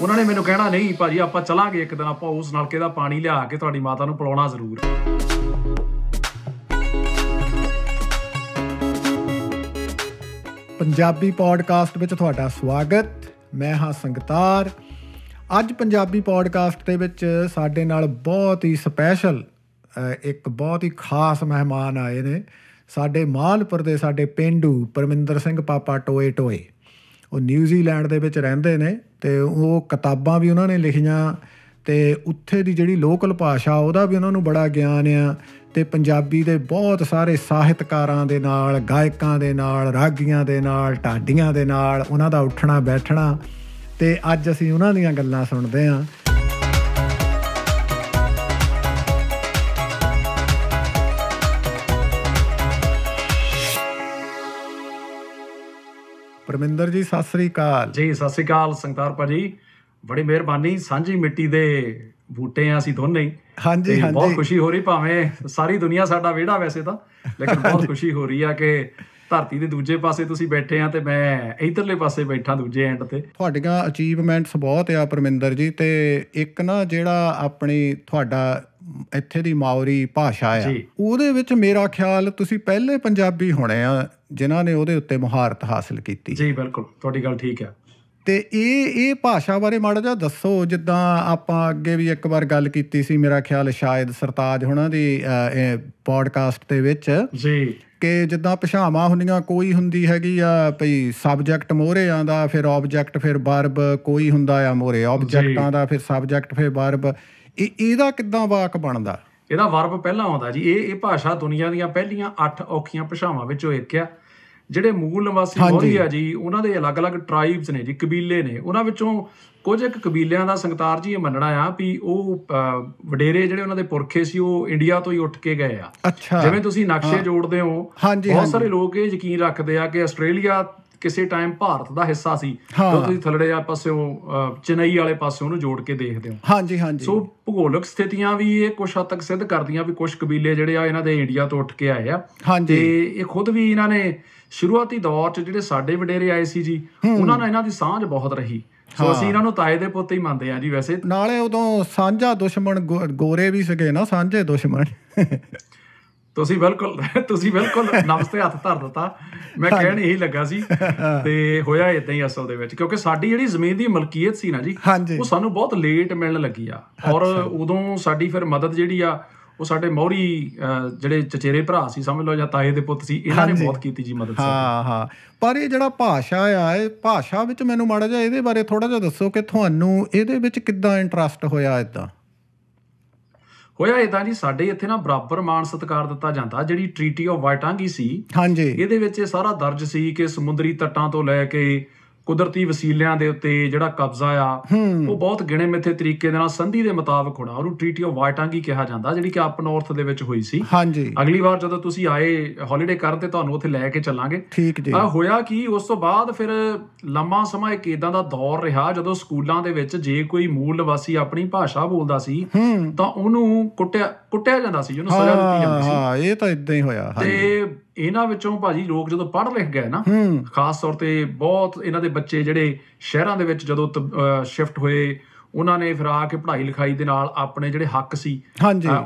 ਉਹਨਾਂ ਨੇ ਮੈਨੂੰ ਕਹਿਣਾ ਨਹੀਂ ਭਾਜੀ ਆਪਾਂ ਚਲਾਂਗੇ ਇੱਕ ਦਿਨ ਆਪਾਂ ਉਸ ਨਲਕੇ ਦਾ ਪਾਣੀ ਲਿਆ ਕੇ ਤੁਹਾਡੀ ਮਾਤਾ ਨੂੰ ਪਿਲਾਉਣਾ ਜ਼ਰੂਰ ਪੰਜਾਬੀ ਪੋਡਕਾਸਟ ਵਿੱਚ ਤੁਹਾਡਾ ਸਵਾਗਤ ਮੈਂ ਹਾਂ ਸੰਗਤਾਰ ਅੱਜ ਪੰਜਾਬੀ ਪੋਡਕਾਸਟ ਦੇ ਵਿੱਚ ਸਾਡੇ ਨਾਲ ਬਹੁਤ ਹੀ ਸਪੈਸ਼ਲ ਇੱਕ ਬਹੁਤ ਹੀ ਖਾਸ ਮਹਿਮਾਨ ਆਏ ਨੇ ਸਾਡੇ ਮਾਲਪੁਰ ਦੇ ਸਾਡੇ ਪਿੰਡੂ ਪਰਮਿੰਦਰ ਸਿੰਘ ਪਾਪਾ ਟੋਏ ਟੋਏ ਉਹ ਨਿਊਜ਼ੀਲੈਂਡ ਦੇ ਵਿੱਚ ਰਹਿੰਦੇ ਨੇ ਤੇ ਉਹ ਕਿਤਾਬਾਂ ਵੀ ਉਹਨਾਂ ਨੇ ਲਿਖੀਆਂ ਤੇ ਉੱਥੇ ਦੀ ਜਿਹੜੀ ਲੋਕਲ ਭਾਸ਼ਾ ਉਹਦਾ ਵੀ ਉਹਨਾਂ ਨੂੰ ਬੜਾ ਗਿਆਨ ਆ ਤੇ ਪੰਜਾਬੀ ਦੇ ਬਹੁਤ ਸਾਰੇ ਸਾਹਿਤਕਾਰਾਂ ਦੇ ਨਾਲ ਗਾਇਕਾਂ ਦੇ ਨਾਲ ਰਾਗੀਆਂ ਦੇ ਨਾਲ ਢਾਡੀਆਂ ਦੇ ਨਾਲ ਉਹਨਾਂ ਦਾ ਉੱਠਣਾ ਬੈਠਣਾ ਤੇ ਅੱਜ ਅਸੀਂ ਉਹਨਾਂ ਦੀਆਂ ਗੱਲਾਂ ਸੁਣਦੇ ਆਂ ਪਰਮਿੰਦਰ ਜੀ ਸਤਿ ਸ੍ਰੀ ਅਕਾਲ ਜੀ ਸਤਿ ਸ੍ਰੀ ਅਕਾਲ ਸੰਗਤਾਰ ਭਾਜੀ ਬੜੀ ਮਿਹਰਬਾਨੀ ਸਾਂਝੀ ਮਿੱਟੀ ਦੇ ਬੂਟੇ ਆ ਅਸੀਂ ਦੋਨੇ ਹੀ ਹਾਂਜੀ ਹਾਂਜੀ ਬਹੁਤ ਖੁਸ਼ੀ ਹੋ ਰਹੀ ਭਾਵੇਂ ਸਾਰੀ ਦੁਨੀਆ ਸਾਡਾ ਵਿਹੜਾ ਵੈਸੇ ਤਾਂ ਲੇਕਿਨ ਬਹੁਤ ਖੁਸ਼ੀ ਹੋ ਰਹੀ ਆ ਕਿ ਧਰਤੀ ਦੇ ਦੂਜੇ ਪਾਸੇ ਤੁਸੀਂ ਬੈਠੇ ਆ ਤੇ ਮੈਂ ਇਧਰਲੇ ਪਾਸੇ ਬੈਠਾ ਦੂਜੇ ਐਂਡ ਤੇ ਤੁਹਾਡੀਆਂ ਅਚੀਵਮੈਂਟਸ ਬਹੁਤ ਆ ਪਰਮਿੰਦਰ ਜੀ ਤੇ ਇੱਕ ਨਾ ਜਿਹੜਾ ਆਪਣੀ ਤੁਹਾਡਾ ਇੱਥੇ ਦੀ ਮਾਉਰੀ ਭਾਸ਼ਾ ਆ ਉਹਦੇ ਵਿੱਚ ਮੇਰਾ ਖਿਆਲ ਤੁਸੀਂ ਪਹਿਲੇ ਪੰਜਾਬੀ ਹੋਣੇ ਆ ਜਿਨ੍ਹਾਂ ਨੇ ਉਹਦੇ ਉੱਤੇ ਮਹਾਰਤ ਹਾਸਲ ਕੀਤੀ ਜੀ ਬਿਲਕੁਲ ਤੁਹਾਡੀ ਗੱਲ ਠੀਕ ਆ ਤੇ ਇਹ ਇਹ ਭਾਸ਼ਾ ਬਾਰੇ ਮਾੜਾ ਜਿਹਾ ਦੱਸੋ ਜਿੱਦਾਂ ਆਪਾਂ ਅੱਗੇ ਵੀ ਇੱਕ ਵਾਰ ਗੱਲ ਕੀਤੀ ਸੀ ਮੇਰਾ ਖਿਆਲ ਸ਼ਾਇਦ ਸਰਤਾਜ ਹੁਣਾਂ ਦੀ ਪੋਡਕਾਸਟ ਦੇ ਵਿੱਚ ਜੀ ਕਿ ਜਿੱਦਾਂ ਪਛਾਵਾਂ ਹੁੰਦੀਆਂ ਕੋਈ ਹੁੰਦੀ ਹੈਗੀ ਆ ਭਈ ਸਬਜੈਕਟ ਮੋਰੇ ਆਂਦਾ ਫਿਰ ਆਬਜੈਕਟ ਫਿਰ ਵਰਬ ਕੋਈ ਹੁੰਦਾ ਆ ਮੋਰੇ ਆਬਜੈਕਟਾਂ ਦਾ ਫਿਰ ਸਬਜੈਕਟ ਫਿਰ ਵਰਬ ਇਹ ਇਹਦਾ ਕਿੱਦਾਂ ਵਾਕ ਬਣਦਾ ਇਹਦਾ ਵਰਬ ਪਹਿਲਾਂ ਆਉਂਦਾ ਜੀ ਇਹ ਇਹ ਭਾਸ਼ਾ ਦੁਨੀਆ ਦੀਆਂ ਪਹਿਲੀਆਂ 8 ਔਖੀਆਂ ਪਛਾਵਾਂ ਵਿੱਚੋਂ ਇੱਕ ਆ ਜਿਹੜੇ ਮੂਲ ਨਿਵਾਸੀ ਮੋਰੀਆ ਜੀ ਉਹਨਾਂ ਦੇ ਅਲੱਗ-ਅਲੱਗ ਟ੍ਰਾਈਬਸ ਨੇ ਜੀ ਕਬੀਲੇ ਨੇ ਉਹਨਾਂ ਵਿੱਚੋਂ ਕੁਝ ਇੱਕ ਕਬੀਲਿਆਂ ਦਾ ਸੰਗਤਾਰ ਜੀ ਇਹ ਮੰਨਣਾ ਆ ਵੀ ਉਹ ਵਡੇਰੇ ਜਿਹੜੇ ਉਹਨਾਂ ਦੇ ਪੁਰਖੇ ਸੀ ਉਹ ਇੰਡੀਆ ਤੋਂ ਹੀ ਉੱਠ ਕੇ ਗਏ ਆ ਜਿਵੇਂ ਤੁਸੀਂ ਨਕਸ਼ੇ ਜੋੜਦੇ ਹੋ ਬਹੁਤ ਸਾਰੇ ਲੋਕ ਇਹ ਯਕੀਨ ਰੱਖਦੇ ਆ ਕਿ ਆਸਟ੍ਰੇਲੀਆ ਕਿਸੇ ਟਾਈਮ ਭਾਰਤ ਦਾ ਹਿੱਸਾ ਸੀ ਤਾਂ ਤੁਸੀਂ ਥਲੜੇ ਆ ਪਾਸਿਓਂ ਚੇਨਈ ਵਾਲੇ ਪਾਸੇ ਉਹਨੂੰ ਜੋੜ ਕੇ ਦੇਖਦੇ ਹੋ ਹਾਂਜੀ ਹਾਂਜੀ ਸੋ ਭੂਗੋਲਿਕ ਸਥਿਤੀਆਂ ਵੀ ਇਹ ਕੁਝ ਹੱਦ ਤੱਕ ਸਿੱਧ ਕਰਦੀਆਂ ਵੀ ਕੁਝ ਕਬੀਲੇ ਜਿਹੜੇ ਆ ਇਹਨਾਂ ਦੇ ਇੰਡੀਆ ਤੋਂ ਉੱਠ ਕੇ ਆਏ ਆ ਤੇ ਇਹ ਖੁਦ ਵੀ ਇਹਨਾਂ ਨੇ ਸ਼ੁਰੂਆਤੀ ਦੌਰ 'ਚ ਜਿਹੜੇ ਸਾਡੇ ਵਡੇਰੇ ਆਏ ਸੀ ਜੀ ਉਹਨਾਂ ਨਾਲ ਇਹਨਾਂ ਦੀ ਸਾਂਝ ਬਹੁਤ ਰਹੀ ਸੋ ਅਸੀਂ ਇਹਨਾਂ ਨੂੰ ਤਾਏ ਦੇ ਪੁੱਤ ਹੀ ਮੰਨਦੇ ਆ ਜੀ ਵੈਸੇ ਨਾਲੇ ਉਦੋਂ ਸਾਂਝਾ ਦੁਸ਼ਮਣ ਗੋਰੇ ਵੀ ਸਕੇ ਨਾ ਸਾਂਝੇ ਦੁਸ਼ਮਣ ਤੁਸੀਂ ਬਿਲਕੁਲ ਤੁਸੀਂ ਬਿਲਕੁਲ ਨਬਸ ਤੇ ਹੱਥ ਧਰ ਦਿੱਤਾ ਮੈਂ ਕਹਿਣ ਇਹੀ ਲੱਗਾ ਸੀ ਤੇ ਹੋਇਆ ਇਦਾਂ ਹੀ ਅਸਲ ਦੇ ਵਿੱਚ ਕਿਉਂਕਿ ਸਾਡੀ ਜਿਹੜੀ ਜ਼ਮੀਨ ਦੀ ਮਲਕੀਅਤ ਸੀ ਨਾ ਜੀ ਉਹ ਸਾਨੂੰ ਬਹੁਤ ਲੇਟ ਮਿਲਣ ਲੱਗੀ ਆ ਔਰ ਉਦੋਂ ਸਾਡੀ ਫਿਰ ਮਦਦ ਜਿਹੜੀ ਆ ਉਹ ਸਾਡੇ ਮੌਰੀ ਜਿਹੜੇ ਚਚੇਰੇ ਭਰਾ ਸੀ ਸਮਝ ਲਓ ਜਾਂ ਤਾਏ ਦੇ ਪੁੱਤ ਸੀ ਇਹਨਾਂ ਨੇ ਬਹੁਤ ਕੀਤੀ ਜੀ ਮਦਦ ਸਾਡੀ ਹਾਂ ਹਾਂ ਪਰ ਇਹ ਜਿਹੜਾ ਭਾਸ਼ਾ ਆ ਇਹ ਭਾਸ਼ਾ ਵਿੱਚ ਮੈਨੂੰ ਮਾੜਾ ਜਿਹਾ ਇਹਦੇ ਬਾਰੇ ਥੋੜਾ ਜਿਹਾ ਦੱਸੋ ਕਿ ਤੁਹਾਨੂੰ ਇਹਦੇ ਵਿੱਚ ਕਿੱਦਾਂ ਇੰਟਰਸਟ ਹੋਇਆ ਇਦਾਂ ਹੋਇਆ ਇਦਾਂ ਜੀ ਸਾਡੇ ਇੱਥੇ ਨਾ ਬਰਾਬਰ ਮਾਨ ਸਤਕਾਰ ਦਿੱਤਾ ਜਾਂਦਾ ਜਿਹੜੀ ਟ੍ਰੀਟੀ ਆਫ ਵਾਈਟਾਂਗੀ ਸੀ ਹਾਂਜੀ ਇਹਦੇ ਵਿੱਚ ਇਹ ਸਾਰਾ ਦਰਜ ਸੀ ਕਿ ਸਮੁੰਦਰੀ ਤੱਟਾਂ ਤੋਂ ਲੈ ਕੇ ਕੁਦਰਤੀ ਵਸੀਲਿਆਂ ਦੇ ਉੱਤੇ ਜਿਹੜਾ ਕਬਜ਼ਾ ਆ ਉਹ ਬਹੁਤ ਗਿਣੇ ਮਿੱਥੇ ਤਰੀਕੇ ਦੇ ਨਾਲ ਸੰਧੀ ਦੇ ਮੁਤਾਬਕ ਹੋਣਾ ਉਹਨੂੰ ਟ੍ਰੀਟੀ ਆਫ ਵਾਈਟਾਂਗੀ ਕਿਹਾ ਜਾਂਦਾ ਜਿਹੜੀ ਕਿ ਆਪ ਨਾਰਥ ਦੇ ਵਿੱਚ ਹੋਈ ਸੀ ਹਾਂਜੀ ਅਗਲੀ ਵਾਰ ਜਦੋਂ ਤੁਸੀਂ ਆਏ ਹੌਲੀਡੇ ਕਰਨ ਤੇ ਤੁਹਾਨੂੰ ਉੱਥੇ ਲੈ ਕੇ ਚੱਲਾਂਗੇ ਠੀਕ ਜੀ ਆ ਹੋਇਆ ਕਿ ਉਸ ਤੋਂ ਬਾਅਦ ਫਿਰ ਲੰਮਾ ਸਮਾਂ ਇੱਕ ਇਦਾਂ ਦਾ ਦੌਰ ਰਿਹਾ ਜਦੋਂ ਸਕੂਲਾਂ ਦੇ ਵਿੱਚ ਜੇ ਕੋਈ ਮੂਲ ਵਾਸੀ ਆਪਣੀ ਭਾਸ਼ਾ ਬੋਲਦਾ ਸੀ ਤਾਂ ਉਹਨੂੰ ਕੁੱਟਿਆ ਕੁੱਟਿਆ ਜਾਂਦਾ ਸੀ ਉਹਨੂੰ ਸਜ਼ਾ ਦਿੱਤੀ ਜਾਂਦੀ ਸੀ ਹਾਂ ਇਹ ਤਾਂ ਇਦਾਂ ਹੀ ਹੋਇਆ ਤੇ ਇਹਨਾਂ ਵਿੱਚੋਂ ਭਾਜੀ ਲੋਕ ਜਦੋਂ ਪੜ੍ਹ ਲਿਖ ਗਏ ਨਾ ਖਾਸ ਤੌਰ ਤੇ ਬਹੁਤ ਇਹਨਾਂ ਦੇ ਬੱਚੇ ਜਿਹੜੇ ਸ਼ਹਿਰਾਂ ਦੇ ਵਿੱਚ ਜਦੋਂ ਸ਼ਿਫਟ ਹੋਏ ਉਹਨਾਂ ਨੇ ਫਿਰ ਆ ਕੇ ਪੜ੍ਹਾਈ ਲਿਖਾਈ ਦੇ ਨਾਲ ਆਪਣੇ ਜਿਹੜੇ ਹੱਕ ਸੀ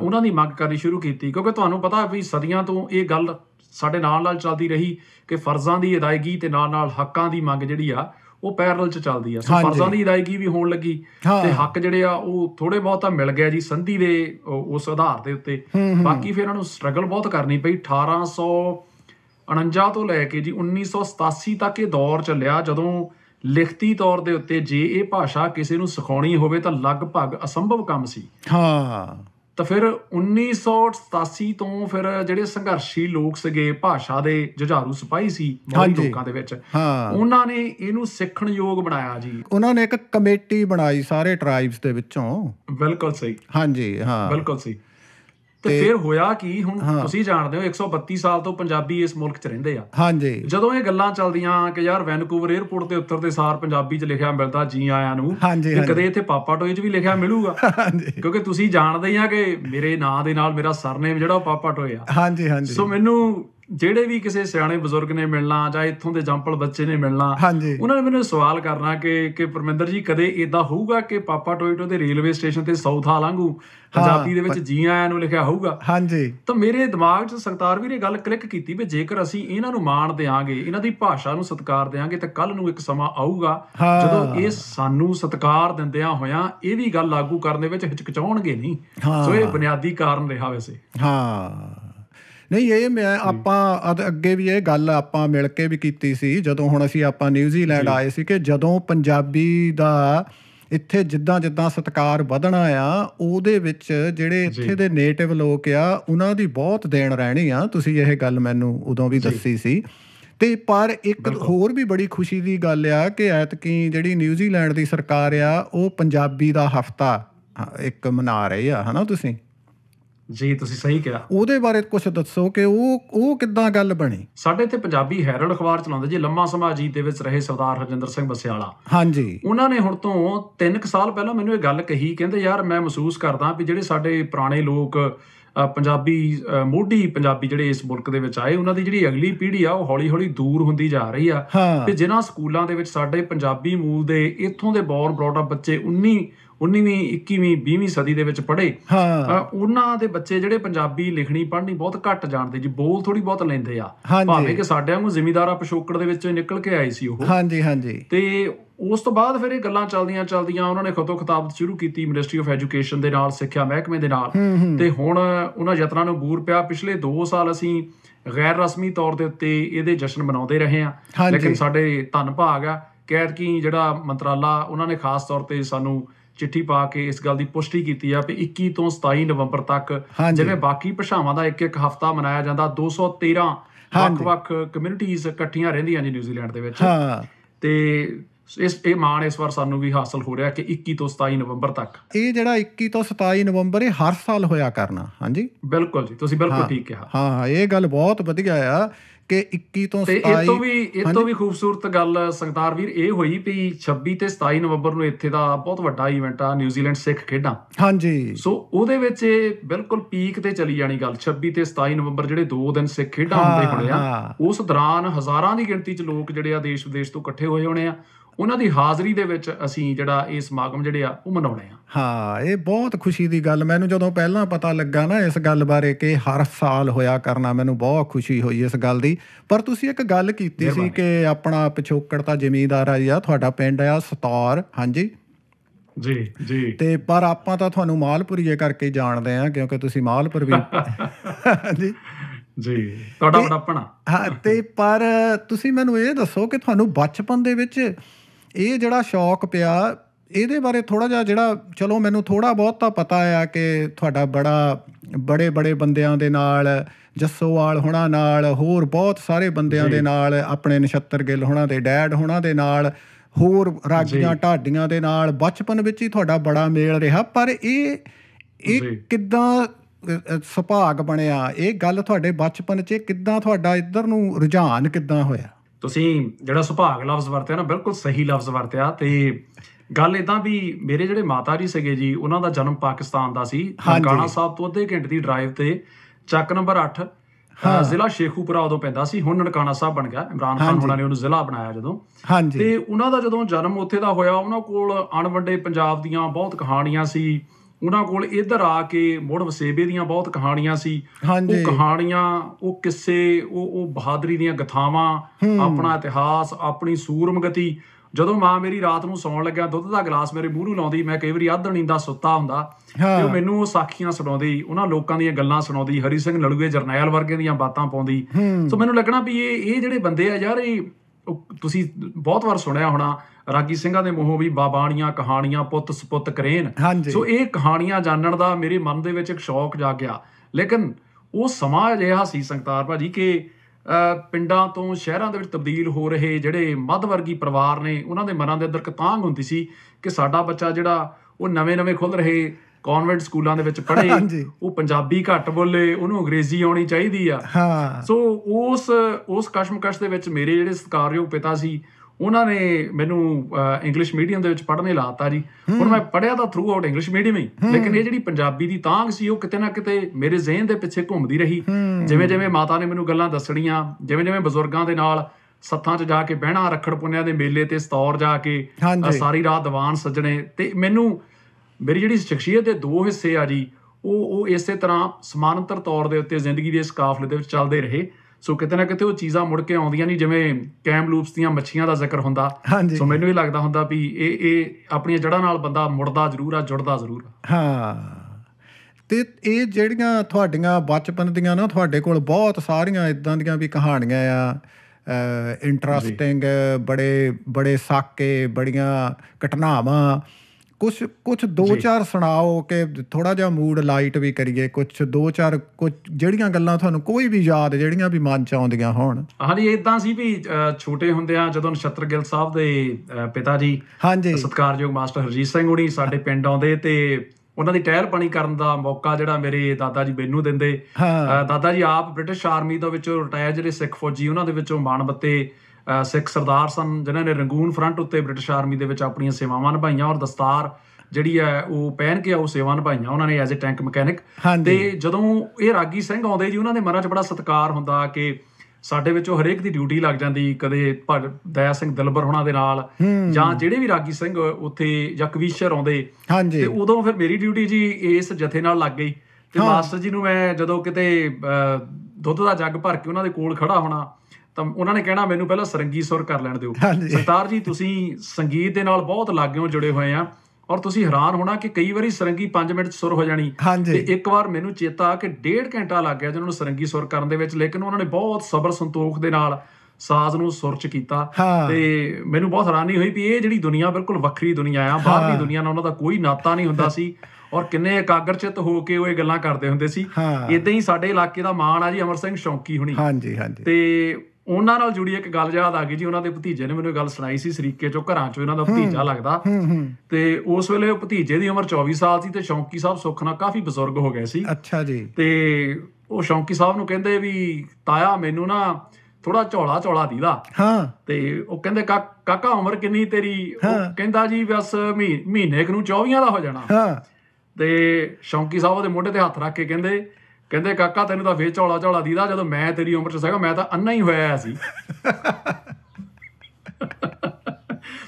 ਉਹਨਾਂ ਦੀ ਮੰਗ ਕਰਨੀ ਸ਼ੁਰੂ ਕੀਤੀ ਕਿਉਂਕਿ ਤੁਹਾਨੂੰ ਪਤਾ ਵੀ ਸਦੀਆਂ ਤੋਂ ਇਹ ਗੱਲ ਸਾਡੇ ਨਾਲ ਨਾਲ ਚੱਲਦੀ ਰਹੀ ਕਿ ਫਰਜ਼ਾਂ ਦੀ ਅਦਾਇਗੀ ਤੇ ਨਾਲ ਨਾਲ ਹੱਕਾਂ ਦੀ ਮੰਗ ਜਿਹੜੀ ਆ ਉਹ ਪੈਰਲਲ ਚ ਚੱਲਦੀ ਆ ਸੋ ਫਰਜ਼ਾਂ ਦੀ ਅਦਾਇਗੀ ਵੀ ਹੋਣ ਲੱਗੀ ਤੇ ਹੱਕ ਜਿਹੜੇ ਆ ਉਹ ਥੋੜੇ ਬਹੁਤ ਤਾਂ ਮਿਲ ਗਿਆ ਜੀ ਸੰਧੀ ਦੇ ਉਸ ਆਧਾਰ ਦੇ ਉੱਤੇ ਬਾਕੀ ਫਿਰ ਇਹਨਾਂ ਨੂੰ ਸਟਰਗਲ ਬਹੁਤ ਕਰਨੀ ਪਈ 1849 ਤੋਂ ਲੈ ਕੇ ਜੀ 1987 ਤੱਕ ਇਹ ਦੌਰ ਚੱਲਿਆ ਜਦੋਂ ਲਿਖਤੀ ਤੌਰ ਦੇ ਉੱਤੇ ਜੇ ਇਹ ਭਾਸ਼ਾ ਕਿਸੇ ਨੂੰ ਸਿਖਾਉਣੀ ਹੋਵੇ ਤਾਂ ਲਗਭਗ ਅਸੰਭਵ ਕੰਮ ਸੀ ਹਾਂ ਤਾਂ ਫਿਰ 1987 ਤੋਂ ਫਿਰ ਜਿਹੜੇ ਸੰਘਰਸ਼ੀ ਲੋਕ ਸੀਗੇ ਭਾਸ਼ਾ ਦੇ ਜੁਝਾਰੂ ਸਿਪਾਹੀ ਸੀ ਮੌਰੀ ਲੋਕਾਂ ਦੇ ਵਿੱਚ ਉਹਨਾਂ ਨੇ ਇਹਨੂੰ ਸਿੱਖਣ ਯੋਗ ਬਣਾਇਆ ਜੀ ਉਹਨਾਂ ਨੇ ਇੱਕ ਕਮੇਟੀ ਬਣਾਈ ਸਾਰੇ ਟ੍ਰਾਈਬਸ ਦੇ ਵਿੱਚੋਂ ਬਿਲਕੁਲ ਸਹੀ ਹਾਂਜੀ ਹਾਂ ਬਿਲਕੁਲ ਸਹੀ ਤੇ ਫਿਰ ਹੋਇਆ ਕੀ ਹੁਣ ਤੁਸੀਂ ਜਾਣਦੇ ਹੋ 132 ਸਾਲ ਤੋਂ ਪੰਜਾਬੀ ਇਸ ਮੁਲਕ 'ਚ ਰਹਿੰਦੇ ਆ ਹਾਂਜੀ ਜਦੋਂ ਇਹ ਗੱਲਾਂ ਚੱਲਦੀਆਂ ਕਿ ਯਾਰ ਵੈਨਕੂਵਰ 에ਅਰਪੋਰਟ ਤੇ ਉਤਰਦੇ ਸਾਰ ਪੰਜਾਬੀ 'ਚ ਲਿਖਿਆ ਮਿਲਦਾ ਜੀ ਆਇਆਂ ਨੂੰ ਤੇ ਕਦੇ ਇੱਥੇ ਪਾਪਾ ਟੋਏ 'ਚ ਵੀ ਲਿਖਿਆ ਮਿਲੂਗਾ ਕਿਉਂਕਿ ਤੁਸੀਂ ਜਾਣਦੇ ਹੀ ਆ ਕਿ ਮੇਰੇ ਨਾਂ ਦੇ ਨਾਲ ਮੇਰਾ ਸਰਨੇਮ ਜਿਹੜਾ ਉਹ ਪਾਪਾ ਟੋਏ ਆ ਹਾਂਜੀ ਹਾਂਜੀ ਸੋ ਮੈਨੂੰ ਜਿਹੜੇ ਵੀ ਕਿਸੇ ਸਿਆਣੇ ਬਜ਼ੁਰਗ ਨੇ ਮਿਲਣਾ ਜਾਂ ਇੱਥੋਂ ਦੇ ਜੰਪਲ ਬੱਚੇ ਨੇ ਮਿਲਣਾ ਉਹਨਾਂ ਨੇ ਮੈਨੂੰ ਸਵਾਲ ਕਰਨਾ ਕਿ ਕਿ ਪਰਮਿੰਦਰ ਜੀ ਕਦੇ ਇਦਾਂ ਹੋਊਗਾ ਕਿ ਪਾਪਾ ਟੋਇਟੋ ਦੇ ਰੇਲਵੇ ਸਟੇਸ਼ਨ ਤੇ ਸੌਥਾ ਲਾਂਗੂ ਪੰਜਾਬੀ ਦੇ ਵਿੱਚ ਜੀ ਆਇਆਂ ਨੂੰ ਲਿਖਿਆ ਹੋਊਗਾ ਹਾਂਜੀ ਤਾਂ ਮੇਰੇ ਦਿਮਾਗ 'ਚ ਸਰਤਾਰ ਵੀ ਨੇ ਗੱਲ ਕਲਿੱਕ ਕੀਤੀ ਵੀ ਜੇਕਰ ਅਸੀਂ ਇਹਨਾਂ ਨੂੰ ਮਾਣ ਦੇਾਂਗੇ ਇਹਨਾਂ ਦੀ ਭਾਸ਼ਾ ਨੂੰ ਸਤਿਕਾਰ ਦੇਾਂਗੇ ਤਾਂ ਕੱਲ ਨੂੰ ਇੱਕ ਸਮਾਂ ਆਊਗਾ ਜਦੋਂ ਇਹ ਸਾਨੂੰ ਸਤਿਕਾਰ ਦਿੰਦਿਆਂ ਹੋਇਆਂ ਇਹ ਵੀ ਗੱਲ ਲਾਗੂ ਕਰਨ ਦੇ ਵਿੱਚ ਹਿਚਕਚਾਉਣਗੇ ਨਹੀਂ ਸੋ ਇਹ ਬੁਨਿਆਦੀ ਕਾਰਨ ਰਿਹਾ ਵੈਸੇ ਹਾਂ ਨਹੀਂ ਇਹ ਮੈਂ ਆਪਾਂ ਅੱਗੇ ਵੀ ਇਹ ਗੱਲ ਆਪਾਂ ਮਿਲ ਕੇ ਵੀ ਕੀਤੀ ਸੀ ਜਦੋਂ ਹੁਣ ਅਸੀਂ ਆਪਾਂ ਨਿਊਜ਼ੀਲੈਂਡ ਆਏ ਸੀ ਕਿ ਜਦੋਂ ਪੰਜਾਬੀ ਦਾ ਇੱਥੇ ਜਿੱਦਾਂ ਜਿੱਦਾਂ ਸਤਕਾਰ ਵਧਣਾ ਆ ਉਹਦੇ ਵਿੱਚ ਜਿਹੜੇ ਇੱਥੇ ਦੇ ਨੇਟਿਵ ਲੋਕ ਆ ਉਹਨਾਂ ਦੀ ਬਹੁਤ ਦੇਣ ਰਹਿਣੀ ਆ ਤੁਸੀਂ ਇਹ ਗੱਲ ਮੈਨੂੰ ਉਦੋਂ ਵੀ ਦੱਸੀ ਸੀ ਤੇ ਪਰ ਇੱਕ ਹੋਰ ਵੀ ਬੜੀ ਖੁਸ਼ੀ ਦੀ ਗੱਲ ਆ ਕਿ ਐਤਕੀ ਜਿਹੜੀ ਨਿਊਜ਼ੀਲੈਂਡ ਦੀ ਸਰਕਾਰ ਆ ਉਹ ਪੰਜਾਬੀ ਦਾ ਹਫਤਾ ਇੱਕ ਮਨਾ ਰਹੀ ਆ ਹਨਾ ਤੁਸੀਂ ਜੀ ਤੁਸੀਂ ਸਹੀ ਕਿਹਾ ਉਹਦੇ ਬਾਰੇ ਕੁਝ ਦੱਸੋ ਕਿ ਉਹ ਉਹ ਕਿੱਦਾਂ ਗੱਲ ਬਣੀ ਸਾਡੇ ਇੱਥੇ ਪੰਜਾਬੀ ਹੈਰਲਡ ਅਖਬਾਰ ਚਲਾਉਂਦੇ ਜੀ ਲੰਮਾ ਸਮਾਂ ਜੀ ਦੇ ਵਿੱਚ ਰਹੇ ਸਰਦਾਰ ਹਰਜਿੰਦਰ ਸਿੰਘ ਬਸਿਆਲਾ ਹਾਂਜੀ ਉਹਨਾਂ ਨੇ ਹੁਣ ਤੋਂ 3 ਸਾਲ ਪਹਿਲਾਂ ਮੈਨੂੰ ਇਹ ਗੱਲ ਕਹੀ ਕਹਿੰਦੇ ਯਾਰ ਮੈਂ ਮਹਿਸੂਸ ਕਰਦਾ ਵੀ ਜਿਹੜੇ ਸਾਡੇ ਪੁਰਾਣੇ ਲੋਕ ਪੰਜਾਬੀ ਮੋਢੀ ਪੰਜਾਬੀ ਜਿਹੜੇ ਇਸ ਮੁਲਕ ਦੇ ਵਿੱਚ ਆਏ ਉਹਨਾਂ ਦੀ ਜਿਹੜੀ ਅਗਲੀ ਪੀੜ੍ਹੀ ਆ ਉਹ ਹੌਲੀ-ਹੌਲੀ ਦੂਰ ਹੁੰਦੀ ਜਾ ਰਹੀ ਆ ਤੇ ਜਿਨ੍ਹਾਂ ਸਕੂਲਾਂ ਦੇ ਵਿੱਚ ਸਾਡੇ ਪੰਜਾਬੀ ਮੂਲ ਦੇ ਇੱਥੋਂ ਦੇ ਬੌਰਨ ਬ੍ਰੌਟ ਅਪ ਬੱਚੇ 19 19ਵੀਂ 21ਵੀਂ 20ਵੀਂ ਸਦੀ ਦੇ ਵਿੱਚ ਪੜ੍ਹੇ ਹਾਂ ਉਹਨਾਂ ਦੇ ਬੱਚੇ ਜਿਹੜੇ ਪੰਜਾਬੀ ਲਿਖਣੀ ਪੜ੍ਹਨੀ ਬਹੁਤ ਘੱਟ ਜਾਣਦੇ ਜੀ ਬੋਲ ਥੋੜੀ ਬਹੁਤ ਲੈਂਦੇ ਆ ਭਾਵੇਂ ਕਿ ਸਾਡੇ ਵਾਂਗੂ ਜ਼ਿਮੀਦਾਰਾ ਪਸ਼ੋਕੜ ਦੇ ਵਿੱਚੋਂ ਨਿਕਲ ਕੇ ਆਏ ਸੀ ਉਹ ਹਾਂਜੀ ਹਾਂਜੀ ਤੇ ਉਸ ਤੋਂ ਬਾਅਦ ਫਿਰ ਇਹ ਗੱਲਾਂ ਚੱਲਦੀਆਂ ਚੱਲਦੀਆਂ ਉਹਨਾਂ ਨੇ ਖਤੋ ਖਤਾਬਤ ਸ਼ੁਰੂ ਕੀਤੀ ਮਿਨਿਸਟਰੀ ਆਫ ਐਜੂਕੇਸ਼ਨ ਦੇ ਨਾਲ ਸਿੱਖਿਆ ਮਹਿਕਮੇ ਦੇ ਨਾਲ ਤੇ ਹੁਣ ਉਹਨਾਂ ਯਤਨਾਂ ਨੂੰ ਬੂਰ ਪਿਆ ਪਿਛਲੇ 2 ਸਾਲ ਅਸੀਂ ਗੈਰ ਰਸਮੀ ਤੌਰ ਦੇ ਉੱਤੇ ਇਹਦੇ ਜਸ਼ਨ ਮਨਾਉਂਦੇ ਰਹੇ ਹਾਂ ਲੇਕਿਨ ਸਾਡੇ ਧੰਨ ਭਾਗ ਆ ਕੈਦ ਕੀ ਜਿਹੜਾ ਮੰਤਰਾਲਾ ਉਹਨਾਂ ਨੇ ਖਾਸ ਤੌਰ ਤੇ ਸਾਨੂੰ ਚਿੱਠੀ ਪਾ ਕੇ ਇਸ ਗੱਲ ਦੀ ਪੁਸ਼ਟੀ ਕੀਤੀ ਆ ਕਿ 21 ਤੋਂ 27 ਨਵੰਬਰ ਤੱਕ ਜਿਵੇਂ ਬਾਕੀ ਭਾਸ਼ਾਵਾਂ ਦਾ ਇੱਕ ਇੱਕ ਹਫਤਾ ਮਨਾਇਆ ਜਾਂਦਾ 213 ਵੱਖ-ਵੱਖ ਕਮਿਊਨਿਟੀਆਂ ਇਕੱਠੀਆਂ ਰਹਿੰਦੀਆਂ ਨੇ ਨਿਊਜ਼ੀਲੈਂਡ ਦੇ ਵਿੱਚ ਹਾਂ ਤੇ ਇਸ ਇਹ ਮਾਣ ਇਸ ਵਾਰ ਸਾਨੂੰ ਵੀ ਹਾਸਲ ਹੋ ਰਿਹਾ ਕਿ 21 ਤੋਂ 27 ਨਵੰਬਰ ਤੱਕ ਇਹ ਜਿਹੜਾ 21 ਤੋਂ 27 ਨਵੰਬਰ ਇਹ ਹਰ ਸਾਲ ਹੋਇਆ ਕਰਨਾ ਹਾਂਜੀ ਬਿਲਕੁਲ ਜੀ ਤੁਸੀਂ ਬਿਲਕੁਲ ਠੀਕ ਕਿਹਾ ਹਾਂ ਹਾਂ ਇਹ ਗੱਲ ਬਹੁਤ ਵਧੀਆ ਆ ਕਿ 21 ਤੋਂ 27 ਇਹ ਤੋਂ ਵੀ ਇਹ ਤੋਂ ਵੀ ਖੂਬਸੂਰਤ ਗੱਲ ਸਰਦਾਰ ਵੀਰ ਇਹ ਹੋਈ ਵੀ 26 ਤੇ 27 ਨਵੰਬਰ ਨੂੰ ਇੱਥੇ ਦਾ ਬਹੁਤ ਵੱਡਾ ਇਵੈਂਟ ਆ ਨਿਊਜ਼ੀਲੈਂਡ ਸਿੱਖ ਖੇਡਾਂ ਹਾਂਜੀ ਸੋ ਉਹਦੇ ਵਿੱਚ ਇਹ ਬਿਲਕੁਲ ਪੀਕ ਤੇ ਚਲੀ ਜਾਣੀ ਗੱਲ 26 ਤੇ 27 ਨਵੰਬਰ ਜਿਹੜੇ ਦੋ ਦਿਨ ਸਿੱਖ ਖੇਡਾਂ ਹੁੰਦੇ ਹੋਣੇ ਆ ਉਸ ਦੌਰਾਨ ਹਜ਼ਾਰਾਂ ਦੀ ਗਿਣਤੀ 'ਚ ਲੋਕ ਜਿਹੜੇ ਆ ਦੇਸ਼ ਵਿਦੇਸ਼ ਤੋਂ ਇਕੱਠੇ ਹੋਏ ਹੋਣੇ ਆ ਉਹਨਾਂ ਦੀ ਹਾਜ਼ਰੀ ਦੇ ਵਿੱਚ ਅਸੀਂ ਜਿਹੜਾ ਇਹ ਸਮਾਗਮ ਜਿਹੜੇ ਆ ਉਹ ਮਨਾਉਣੇ ਆ ਹਾਂ ਇਹ ਬਹੁਤ ਖੁਸ਼ੀ ਦੀ ਗੱਲ ਮੈਨੂੰ ਜਦੋਂ ਪਹਿਲਾਂ ਪਤਾ ਲੱਗਾ ਨਾ ਇਸ ਗੱਲ ਬਾਰੇ ਕਿ ਹਰ ਸਾਲ ਹੋਇਆ ਕਰਨਾ ਮੈਨੂੰ ਬਹੁਤ ਖੁਸ਼ੀ ਹੋਈ ਇਸ ਗੱਲ ਦੀ ਪਰ ਤੁਸੀਂ ਇੱਕ ਗੱਲ ਕੀਤੀ ਸੀ ਕਿ ਆਪਣਾ ਪਿਛੋਕੜ ਤਾਂ ਜ਼ਿਮੀਂਦਾਰ ਆ ਜੀ ਆ ਤੁਹਾਡਾ ਪਿੰਡ ਆ ਸਤੌਰ ਹਾਂਜੀ ਜੀ ਜੀ ਤੇ ਪਰ ਆਪਾਂ ਤਾਂ ਤੁਹਾਨੂੰ ਮਾਲਪੁਰੀਏ ਕਰਕੇ ਜਾਣਦੇ ਆ ਕਿਉਂਕਿ ਤੁਸੀਂ ਮਾਲਪੁਰ ਵੀ ਜੀ ਜੀ ਤੁਹਾਡਾ ਬੜਾਪਣਾ ਹਾਂ ਤੇ ਪਰ ਤੁਸੀਂ ਮੈਨੂੰ ਇਹ ਦੱਸੋ ਕਿ ਤੁਹਾਨੂੰ ਬਚਪਨ ਦੇ ਵਿੱਚ ਇਹ ਜਿਹੜਾ ਸ਼ੌਕ ਪਿਆ ਇਹਦੇ ਬਾਰੇ ਥੋੜਾ ਜਿਹਾ ਜਿਹੜਾ ਚਲੋ ਮੈਨੂੰ ਥੋੜਾ ਬਹੁਤ ਤਾਂ ਪਤਾ ਆ ਕਿ ਤੁਹਾਡਾ ਬੜਾ ਬੜੇ ਬੜੇ ਬੰਦਿਆਂ ਦੇ ਨਾਲ ਜੱਸੋਵਾਲ ਹੁਣਾ ਨਾਲ ਹੋਰ ਬਹੁਤ ਸਾਰੇ ਬੰਦਿਆਂ ਦੇ ਨਾਲ ਆਪਣੇ ਨਛੱਤਰ ਗਿੱਲ ਹੁਣਾ ਦੇ ਡੈਡ ਹੁਣਾ ਦੇ ਨਾਲ ਹੋਰ ਰਾਜੀਆਂ ਢਾਡੀਆਂ ਦੇ ਨਾਲ ਬਚਪਨ ਵਿੱਚ ਹੀ ਤੁਹਾਡਾ ਬੜਾ ਮੇਲ ਰਿਹਾ ਪਰ ਇਹ ਇਹ ਕਿਦਾਂ ਸੁਭਾਗ ਬਣਿਆ ਇਹ ਗੱਲ ਤੁਹਾਡੇ ਬਚਪਨ 'ਚ ਕਿਦਾਂ ਤੁਹਾਡਾ ਇੱਧਰ ਨੂੰ ਰੁਝਾਨ ਕਿਦਾਂ ਹੋਇਆ ਤੁਸੀਂ ਜਿਹੜਾ ਸੁਭਾਗ ਲਫ਼ਜ਼ ਵਰਤਿਆ ਨਾ ਬਿਲਕੁਲ ਸਹੀ ਲਫ਼ਜ਼ ਵਰਤਿਆ ਤੇ ਗੱਲ ਇਦਾਂ ਵੀ ਮੇਰੇ ਜਿਹੜੇ ਮਾਤਾ ਜੀ ਸਗੇ ਜੀ ਉਹਨਾਂ ਦਾ ਜਨਮ ਪਾਕਿਸਤਾਨ ਦਾ ਸੀ ਕਾਣਾ ਸਾਹਿਬ ਤੋਂ ਅੱਧੇ ਘੰਟੇ ਦੀ ਡਰਾਈਵ ਤੇ ਚੱਕ ਨੰਬਰ 8 ਹਾਂ ਜ਼ਿਲ੍ਹਾ ਸ਼ੇਖੂਪੁਰਾ ਉਦੋਂ ਪੈਂਦਾ ਸੀ ਹੁਣ ਨਨਕਾਣਾ ਸਾਹਿਬ ਬਣ ਗਿਆ ਇਮਰਾਨ ਖਾਨ ਹੁਣਾਂ ਨੇ ਉਹਨੂੰ ਜ਼ਿਲ੍ਹਾ ਬਣਾਇਆ ਜਦੋਂ ਤੇ ਉਹਨਾਂ ਦਾ ਜਦੋਂ ਜਨਮ ਉੱਥੇ ਦਾ ਹੋਇਆ ਉਹਨਾਂ ਕੋਲ ਅਣਵੰਡੇ ਪੰਜਾਬ ਦੀਆਂ ਬਹੁਤ ਕਹਾਣੀਆਂ ਸੀ ਉਹਨਾਂ ਕੋਲ ਇੱਧਰ ਆ ਕੇ ਮੋੜ ਵਸੇਬੇ ਦੀਆਂ ਬਹੁਤ ਕਹਾਣੀਆਂ ਸੀ ਉਹ ਕਹਾਣੀਆਂ ਉਹ ਕਿੱਸੇ ਉਹ ਉਹ ਬਹਾਦਰੀ ਦੀਆਂ ਗਥਾਵਾਂ ਆਪਣਾ ਇਤਿਹਾਸ ਆਪਣੀ ਸੂਰਮਗਤੀ ਜਦੋਂ ਮਾਂ ਮੇਰੀ ਰਾਤ ਨੂੰ ਸੌਣ ਲੱਗਿਆ ਦੁੱਧ ਦਾ ਗਲਾਸ ਮੇਰੇ ਮੂੰਹ ਨੂੰ ਲਾਉਂਦੀ ਮੈਂ ਕਈ ਵਾਰੀ ਆਧਣੀ ਦਾ ਸੁੱਤਾ ਹੁੰਦਾ ਤੇ ਉਹ ਮੈਨੂੰ ਉਹ ਸਾਖੀਆਂ ਸੁਣਾਉਂਦੀ ਉਹਨਾਂ ਲੋਕਾਂ ਦੀਆਂ ਗੱਲਾਂ ਸੁਣਾਉਂਦੀ ਹਰੀ ਸਿੰਘ ਲੜੂਏ ਜਰਨੈਲ ਵਰਗੇ ਦੀਆਂ ਬਾਤਾਂ ਪਾਉਂਦੀ ਸੋ ਮੈਨੂੰ ਲੱਗਣਾ ਵੀ ਇਹ ਇਹ ਜਿਹੜੇ ਬੰਦੇ ਆ ਯਾਰ ਇਹ ਤੁਸੀਂ ਬਹੁਤ ਵਾਰ ਸੁਣਿਆ ਹੋਣਾ ਰਾਗੀ ਸਿੰਘਾਂ ਦੇ ਮੂੰਹੋਂ ਵੀ ਬਾਬਾਣੀਆਂ ਕਹਾਣੀਆਂ ਪੁੱਤ ਸੁਪੁੱਤ ਕਰੇਨ ਸੋ ਇਹ ਕਹਾਣੀਆਂ ਜਾਣਨ ਦਾ ਮੇਰੇ ਮਨ ਦੇ ਵਿੱਚ ਇੱਕ ਸ਼ੌਕ ਜਾ ਗਿਆ ਲੇਕਿਨ ਉਹ ਸਮਾਂ ਅਜਿਹਾ ਸੀ ਸੰਗਤਾਰ ਭਾਜੀ ਕਿ ਪਿੰਡਾਂ ਤੋਂ ਸ਼ਹਿਰਾਂ ਦੇ ਵਿੱਚ ਤਬਦੀਲ ਹੋ ਰਹੇ ਜਿਹੜੇ ਮੱਧ ਵਰਗੀ ਪਰਿਵਾਰ ਨੇ ਉਹਨਾਂ ਦੇ ਮਨਾਂ ਦੇ ਅੰਦਰ ਕਤਾਂਗ ਹੁੰਦੀ ਸੀ ਕਿ ਸਾਡਾ ਬੱਚਾ ਜਿਹੜਾ ਉਹ ਨਵੇਂ-ਨਵੇਂ ਖੁੱਲ ਰਹੇ ਕਨਵੈਂਟ ਸਕੂਲਾਂ ਦੇ ਵਿੱਚ ਪੜ੍ਹੇ ਉਹ ਪੰਜਾਬੀ ਘੱਟ ਬੋਲੇ ਉਹਨੂੰ ਅੰਗਰੇਜ਼ੀ ਆਉਣੀ ਚਾਹੀਦੀ ਆ ਹਾਂ ਸੋ ਉਸ ਉਸ ਕਸ਼ਮਕਸ਼ ਦੇ ਵਿੱਚ ਮੇਰੇ ਜਿਹੜੇ ਸਤਕਾਰਯੋਗ ਪਿਤਾ ਸੀ ਉਹਨਾਂ ਨੇ ਮੈਨੂੰ ਇੰਗਲਿਸ਼ ਮੀਡੀਅਮ ਦੇ ਵਿੱਚ ਪੜ੍ਹਨੇ ਲਾਤਾ ਜੀ ਹੁਣ ਮੈਂ ਪੜ੍ਹਿਆ ਤਾਂ ਥਰੂ ਆਊਟ ਇੰਗਲਿਸ਼ ਮੀਡੀਅਮ ਹੀ ਲੇਕਿਨ ਇਹ ਜਿਹੜੀ ਪੰਜਾਬੀ ਦੀ ਤਾਂਗ ਸੀ ਉਹ ਕਿਤੇ ਨਾ ਕਿਤੇ ਮੇਰੇ ਜ਼ਿਹਨ ਦੇ ਪਿੱਛੇ ਘੁੰਮਦੀ ਰਹੀ ਜਿਵੇਂ ਜਿਵੇਂ ਮਾਤਾ ਨੇ ਮੈਨੂੰ ਗੱਲਾਂ ਦੱਸਣੀਆਂ ਜਿਵੇਂ ਜਿਵੇਂ ਬਜ਼ੁਰਗਾਂ ਦੇ ਨਾਲ ਸੱਥਾਂ 'ਚ ਜਾ ਕੇ ਬਹਿਣਾ ਰਖੜ ਪੁੰਨਿਆ ਦੇ ਮੇਲੇ ਤੇ ਸਤੌਰ ਜਾ ਕੇ ਸਾਰੀ ਰਾਤ ਦੀਵਾਨ ਸੱਜਣੇ ਤੇ ਮੈਨੂੰ ਮੇਰੀ ਜਿਹੜੀ ਸ਼ਖਸੀਅਤ ਦੇ ਦੋ ਹਿੱਸੇ ਆ ਜੀ ਉਹ ਉਹ ਇਸੇ ਤਰ੍ਹਾਂ ਸਮਾਨੰਤਰ ਤੌਰ ਦੇ ਉੱਤੇ ਜ਼ਿੰਦਗੀ ਦੇ ਇਸ ਕਾਫਲੇ ਦੇ ਵਿੱਚ ਚੱਲਦੇ ਰਹੇ ਸੋ ਕਿਤੇ ਨਾ ਕਿਤੇ ਉਹ ਚੀਜ਼ਾਂ ਮੁੜ ਕੇ ਆਉਂਦੀਆਂ ਨਹੀਂ ਜਿਵੇਂ ਕੈਮ ਲੂਪਸ ਦੀਆਂ ਮੱਛੀਆਂ ਦਾ ਜ਼ਿਕਰ ਹੁੰਦਾ ਸੋ ਮੈਨੂੰ ਇਹ ਲੱਗਦਾ ਹੁੰਦਾ ਵੀ ਇਹ ਇਹ ਆਪਣੀਆਂ ਜੜਾਂ ਨਾਲ ਬੰਦਾ ਮੁੜਦਾ ਜ਼ਰੂਰ ਆ ਜੁੜਦਾ ਜ਼ਰੂਰ ਹਾਂ ਤੇ ਇਹ ਜਿਹੜੀਆਂ ਤੁਹਾਡੀਆਂ ਬਚਪਨ ਦੀਆਂ ਨਾ ਤੁਹਾਡੇ ਕੋਲ ਬਹੁਤ ਸਾਰੀਆਂ ਇਦਾਂ ਦੀਆਂ ਵੀ ਕਹਾਣੀਆਂ ਆ ਇੰਟਰਸਟਿੰਗ ਬੜੇ ਬੜੇ ਸਾਕੇ ਬੜੀਆਂ ਘਟਨਾਵਾਂ ਕੁਝ ਕੁਝ ਦੋ ਚਾਰ ਸੁਣਾਓ ਕਿ ਥੋੜਾ ਜਿਹਾ ਮੂਡ ਲਾਈਟ ਵੀ ਕਰੀਏ ਕੁਝ ਦੋ ਚਾਰ ਕੁਝ ਜਿਹੜੀਆਂ ਗੱਲਾਂ ਤੁਹਾਨੂੰ ਕੋਈ ਵੀ ਯਾਦ ਜਿਹੜੀਆਂ ਵੀ ਮਨ ਚ ਆਉਂਦੀਆਂ ਹੋਣ ਹਾਂਜੀ ਇਦਾਂ ਸੀ ਵੀ ਛੋਟੇ ਹੁੰਦੇ ਆ ਜਦੋਂ ਨਛੱਤਰ ਗਿੱਲ ਸਾਹਿਬ ਦੇ ਪਿਤਾ ਜੀ ਹਾਂਜੀ ਸਤਿਕਾਰਯੋਗ ਮਾਸਟਰ ਹਰਜੀਤ ਸਿੰਘ ਹੁਣੀ ਸਾਡੇ ਪਿੰਡ ਆਉਂਦੇ ਤੇ ਉਹਨਾਂ ਦੀ ਟਾਇਰ ਪਾਣੀ ਕਰਨ ਦਾ ਮੌਕਾ ਜਿਹੜਾ ਮੇਰੇ ਦਾਦਾ ਜੀ ਮੈਨੂੰ ਦਿੰਦੇ ਦਾਦਾ ਜੀ ਆਪ ਬ੍ਰਿਟਿਸ਼ ਆਰਮੀ ਦੇ ਵਿੱਚੋਂ ਰਿਟਾਇਰ ਜਿਹੜੇ ਸਿੱਖ ਫੌਜੀ ਉਹਨਾਂ ਦੇ ਵਿੱਚੋਂ ਮਾਨਵਤੇ ਸਿੱਖ ਸਰਦਾਰ ਸਨ ਜਿਨ੍ਹਾਂ ਨੇ ਰੰਗੂਨ ਫਰੰਟ ਉੱਤੇ ਬ੍ਰਿਟਿਸ਼ ਆਰਮੀ ਦੇ ਵਿੱਚ ਆਪਣੀਆਂ ਸੇਵਾਵਾਂ ਨਿਭਾਈਆਂ ਔਰ ਦਸਤਾਰ ਜਿਹੜੀ ਹੈ ਉਹ ਪਹਿਨ ਕੇ ਉਹ ਸੇਵਾ ਨਿਭਾਈਆਂ ਉਹਨਾਂ ਨੇ ਐਜ਼ ਅ ਟੈਂਕ ਮਕੈਨਿਕ ਤੇ ਜਦੋਂ ਇਹ ਰਾਗੀ ਸਿੰਘ ਆਉਂਦੇ ਜੀ ਉਹਨਾਂ ਦੇ ਮਨਾਂ 'ਚ ਬੜਾ ਸਤਿਕਾਰ ਹੁੰਦਾ ਕਿ ਸਾਡੇ ਵਿੱਚੋਂ ਹਰੇਕ ਦੀ ਡਿਊਟੀ ਲੱਗ ਜਾਂਦੀ ਕਦੇ ਦਇਆ ਸਿੰਘ ਦਿਲਬਰ ਹੋਣਾ ਦੇ ਨਾਲ ਜਾਂ ਜਿਹੜੇ ਵੀ ਰਾਗੀ ਸਿੰਘ ਉੱਥੇ ਜਾਂ ਕਵੀਸ਼ਰ ਆਉਂਦੇ ਤੇ ਉਦੋਂ ਫਿਰ ਮੇਰੀ ਡਿਊਟੀ ਜੀ ਇਸ ਜਥੇ ਨਾਲ ਲੱਗ ਗਈ ਤੇ ਮਾਸਟਰ ਜੀ ਨੂੰ ਮੈਂ ਜਦੋਂ ਕਿਤੇ ਦੁੱਧ ਦਾ ਜੱਗ ਭਰ ਕੇ ਉਹਨਾਂ ਦੇ ਕੋਲ ਖੜਾ ਹੋਣਾ ਤਾਂ ਉਹਨਾਂ ਨੇ ਕਹਿਣਾ ਮੈਨੂੰ ਪਹਿਲਾਂ ਸਰੰਗੀ ਸੁਰ ਕਰ ਲੈਣ ਦਿਓ ਸਰਤਾਰ ਜੀ ਤੁਸੀਂ ਸੰਗੀਤ ਦੇ ਨਾਲ ਬਹੁਤ ਹੋ ਜੁੜੇ ਹੋਏ ਆ ਔਰ ਤੁਸੀਂ ਹੈਰਾਨ ਹੋਣਾ ਕਿ ਕਈ ਵਾਰੀ ਸਰੰਗੀ 5 ਮਿੰਟ ਸੁਰ ਹੋ ਜਾਣੀ ਤੇ ਇੱਕ ਵਾਰ ਮੈਨੂੰ ਚੇਤਾ ਆ ਕਿ ਡੇਢ ਘੰਟਾ ਲੱਗ ਗਿਆ ਉਹਨਾਂ ਨੂੰ ਸਰੰਗੀ ਸੁਰ ਕਰਨ ਦੇ ਵਿੱਚ ਲੇਕਿਨ ਉਹਨਾਂ ਨੇ ਬਹੁਤ ਸਬਰ ਸੰਤੋਖ ਦੇ ਨਾਲ ਸਾਜ਼ ਨੂੰ ਸੁਰ ਚ ਕੀਤਾ ਤੇ ਮੈਨੂੰ ਬਹੁਤ ਹੈਰਾਨੀ ਹੋਈ ਵੀ ਇਹ ਜਿਹੜੀ ਦੁਨੀਆ ਬਿਲਕੁਲ ਵੱਖਰੀ ਦੁਨੀਆ ਆ ਬਾਹਰੀ ਦੁਨੀਆ ਨਾਲ ਉਹਨਾਂ ਦਾ ਕੋਈ ਨਾਤਾ ਨਹੀਂ ਹੁੰਦਾ ਸੀ ਔਰ ਕਿੰਨੇ ਇਕਾਗਰਚਿਤ ਹੋ ਕੇ ਉਹ ਇਹ ਗੱਲਾਂ ਕਰਦੇ ਹੁੰਦੇ ਸੀ ਇਦਾਂ ਹੀ ਸਾਡੇ ਇਲਾਕੇ ਦਾ ਮਾਣ ਆ ਜੀ ਅਮਰ ਸਿੰਘ ਸ਼ੌਂਕੀ ਹੁਣੀ ਹਾਂਜੀ ਹਾਂਜੀ ਤੇ ਉਹਨਾਂ ਨਾਲ ਜੁੜੀ ਇੱਕ ਗੱਲ ਯਾਦ ਆ ਗਈ ਜੀ ਉਹਨਾਂ ਦੇ ਭਤੀਜੇ ਨੇ ਮੈਨੂੰ ਇਹ ਗੱਲ ਸੁਣਾਈ ਸੀ ਸਰੀਕੇ ਚੋਂ ਘਰਾਂ ਚੋਂ ਇਹਨਾਂ ਦਾ ਭਤੀਜਾ ਲੱਗਦਾ ਤੇ ਉਸ ਵੇਲੇ ਉਹ ਭਤੀਜੇ ਦੀ ਉਮਰ 24 ਸਾਲ ਸੀ ਤੇ ਸ਼ੌਂਕੀ ਸਾਹਿਬ ਸੁੱਖ ਨਾਲ ਕਾਫੀ ਬਜ਼ੁਰਗ ਹੋ ਗਏ ਸੀ ਅੱਛਾ ਜੀ ਤੇ ਉਹ ਸ਼ੌਂਕੀ ਸਾਹਿਬ ਨੂੰ ਕਹਿੰਦੇ ਵੀ ਤਾਇਆ ਮੈਨੂੰ ਨਾ ਥੋੜਾ ਝੋਲਾ ਝੋਲਾ ਦੀਦਾ ਹਾਂ ਤੇ ਉਹ ਕਹਿੰਦੇ ਕਾਕਾ ਉਮਰ ਕਿੰਨੀ ਤੇਰੀ ਉਹ ਕਹਿੰਦਾ ਜੀ ਬਸ ਮਹੀਨੇ ਇੱਕ ਨੂੰ 24 ਦਾ ਹੋ ਜਾਣਾ ਹਾਂ ਤੇ ਸ਼ੌਂਕੀ ਸਾਹਿਬ ਉਹਦੇ ਮੋਢੇ ਤੇ ਹੱਥ ਰੱਖ ਕੇ ਕਹਿੰਦੇ ਕਹਿੰਦੇ ਕਾਕਾ ਤੈਨੂੰ ਤਾਂ ਫੇਰ ਝੋਲਾ ਝੋਲਾ ਦੀਦਾ ਜਦੋਂ ਮੈਂ ਤੇਰੀ ਉਮਰ 'ਚ ਸੀਗਾ ਮੈਂ ਤਾਂ ਅੰਨਾ ਹੀ ਹੋਇਆ ਸੀ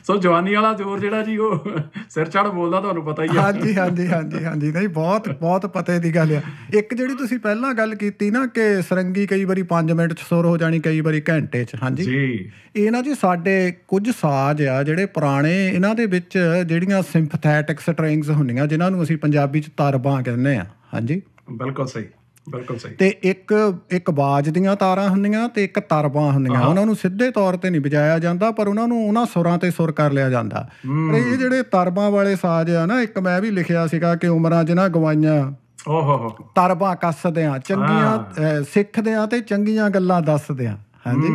ਸੋ ਜਵਾਨੀ ਵਾਲਾ ਜ਼ੋਰ ਜਿਹੜਾ ਜੀ ਉਹ ਸਿਰ ਚੜ ਬੋਲਦਾ ਤੁਹਾਨੂੰ ਪਤਾ ਹੀ ਆ ਹਾਂਜੀ ਹਾਂਜੀ ਹਾਂਜੀ ਹਾਂਜੀ ਨਹੀਂ ਬਹੁਤ ਬਹੁਤ ਪਤੇ ਦੀ ਗੱਲ ਆ ਇੱਕ ਜਿਹੜੀ ਤੁਸੀਂ ਪਹਿਲਾਂ ਗੱਲ ਕੀਤੀ ਨਾ ਕਿ ਸਰੰਗੀ ਕਈ ਵਾਰੀ 5 ਮਿੰਟ 'ਚ ਸੁਰ ਹੋ ਜਾਣੀ ਕਈ ਵਾਰੀ ਘੰਟੇ 'ਚ ਹਾਂਜੀ ਜੀ ਇਹ ਨਾ ਜੀ ਸਾਡੇ ਕੁਝ ਸਾਜ਼ ਆ ਜਿਹੜੇ ਪੁਰਾਣੇ ਇਹਨਾਂ ਦੇ ਵਿੱਚ ਜਿਹੜੀਆਂ ਸਿੰਪਥੈਟਿਕ ਸਟ੍ਰਿੰਗਸ ਹੁੰਦੀਆਂ ਜਿਨ੍ਹਾਂ ਨੂੰ ਅਸੀਂ ਪੰਜਾਬੀ 'ਚ ਤਰਬਾਂ ਕਹਿੰਦੇ ਆ ਹਾਂਜੀ ਬਿਲਕੁਲ ਸਹੀ ਬਿਲਕੁਲ ਸਹੀ ਤੇ ਇੱਕ ਇੱਕ ਬਾਜ ਦੀਆਂ ਤਾਰਾਂ ਹੁੰਦੀਆਂ ਤੇ ਇੱਕ ਤਰਬਾਂ ਹੁੰਦੀਆਂ ਉਹਨਾਂ ਨੂੰ ਸਿੱਧੇ ਤੌਰ ਤੇ ਨਹੀਂ ਵਜਾਇਆ ਜਾਂਦਾ ਪਰ ਉਹਨਾਂ ਨੂੰ ਉਹਨਾਂ ਸੁਰਾਂ ਤੇ ਸੁਰ ਕਰ ਲਿਆ ਜਾਂਦਾ ਪਰ ਇਹ ਜਿਹੜੇ ਤਰਬਾਂ ਵਾਲੇ ਸਾਜ਼ ਆ ਨਾ ਇੱਕ ਮੈਂ ਵੀ ਲਿਖਿਆ ਸੀਗਾ ਕਿ ਉਮਰਾਂ ਜਿਨ੍ਹਾਂ ਗਵਾਈਆਂ ਓਹੋ ਤਰਬਾਂ ਕੱਸਦੇ ਆ ਚੰਗੀਆਂ ਸਿੱਖਦੇ ਆ ਤੇ ਚੰਗੀਆਂ ਗੱਲਾਂ ਦੱਸਦੇ ਆ ਹਾਂਜੀ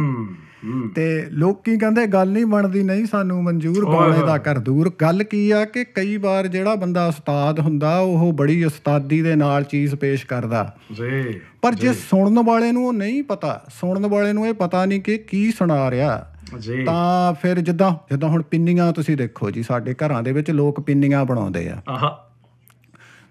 ਤੇ ਲੋਕੀ ਕਹਿੰਦੇ ਗੱਲ ਨਹੀਂ ਬਣਦੀ ਨਹੀਂ ਸਾਨੂੰ ਮਨਜ਼ੂਰ ਬਾਣੇ ਦਾ ਕਰ ਦੂਰ ਗੱਲ ਕੀ ਆ ਕਿ ਕਈ ਵਾਰ ਜਿਹੜਾ ਬੰਦਾ ਉਸਤਾਦ ਹੁੰਦਾ ਉਹ ਬੜੀ ਉਸਤਾਦੀ ਦੇ ਨਾਲ ਚੀਜ਼ ਪੇਸ਼ ਕਰਦਾ ਜੀ ਪਰ ਜੇ ਸੁਣਨ ਵਾਲੇ ਨੂੰ ਉਹ ਨਹੀਂ ਪਤਾ ਸੁਣਨ ਵਾਲੇ ਨੂੰ ਇਹ ਪਤਾ ਨਹੀਂ ਕਿ ਕੀ ਸੁਣਾ ਰਿਹਾ ਜੀ ਤਾਂ ਫਿਰ ਜਿੱਦਾਂ ਜਿੱਦਾਂ ਹੁਣ ਪਿੰਨੀਆਂ ਤੁਸੀਂ ਦੇਖੋ ਜੀ ਸਾਡੇ ਘਰਾਂ ਦੇ ਵਿੱਚ ਲੋਕ ਪਿੰਨੀਆਂ ਬਣਾਉਂਦੇ ਆ ਆਹਾ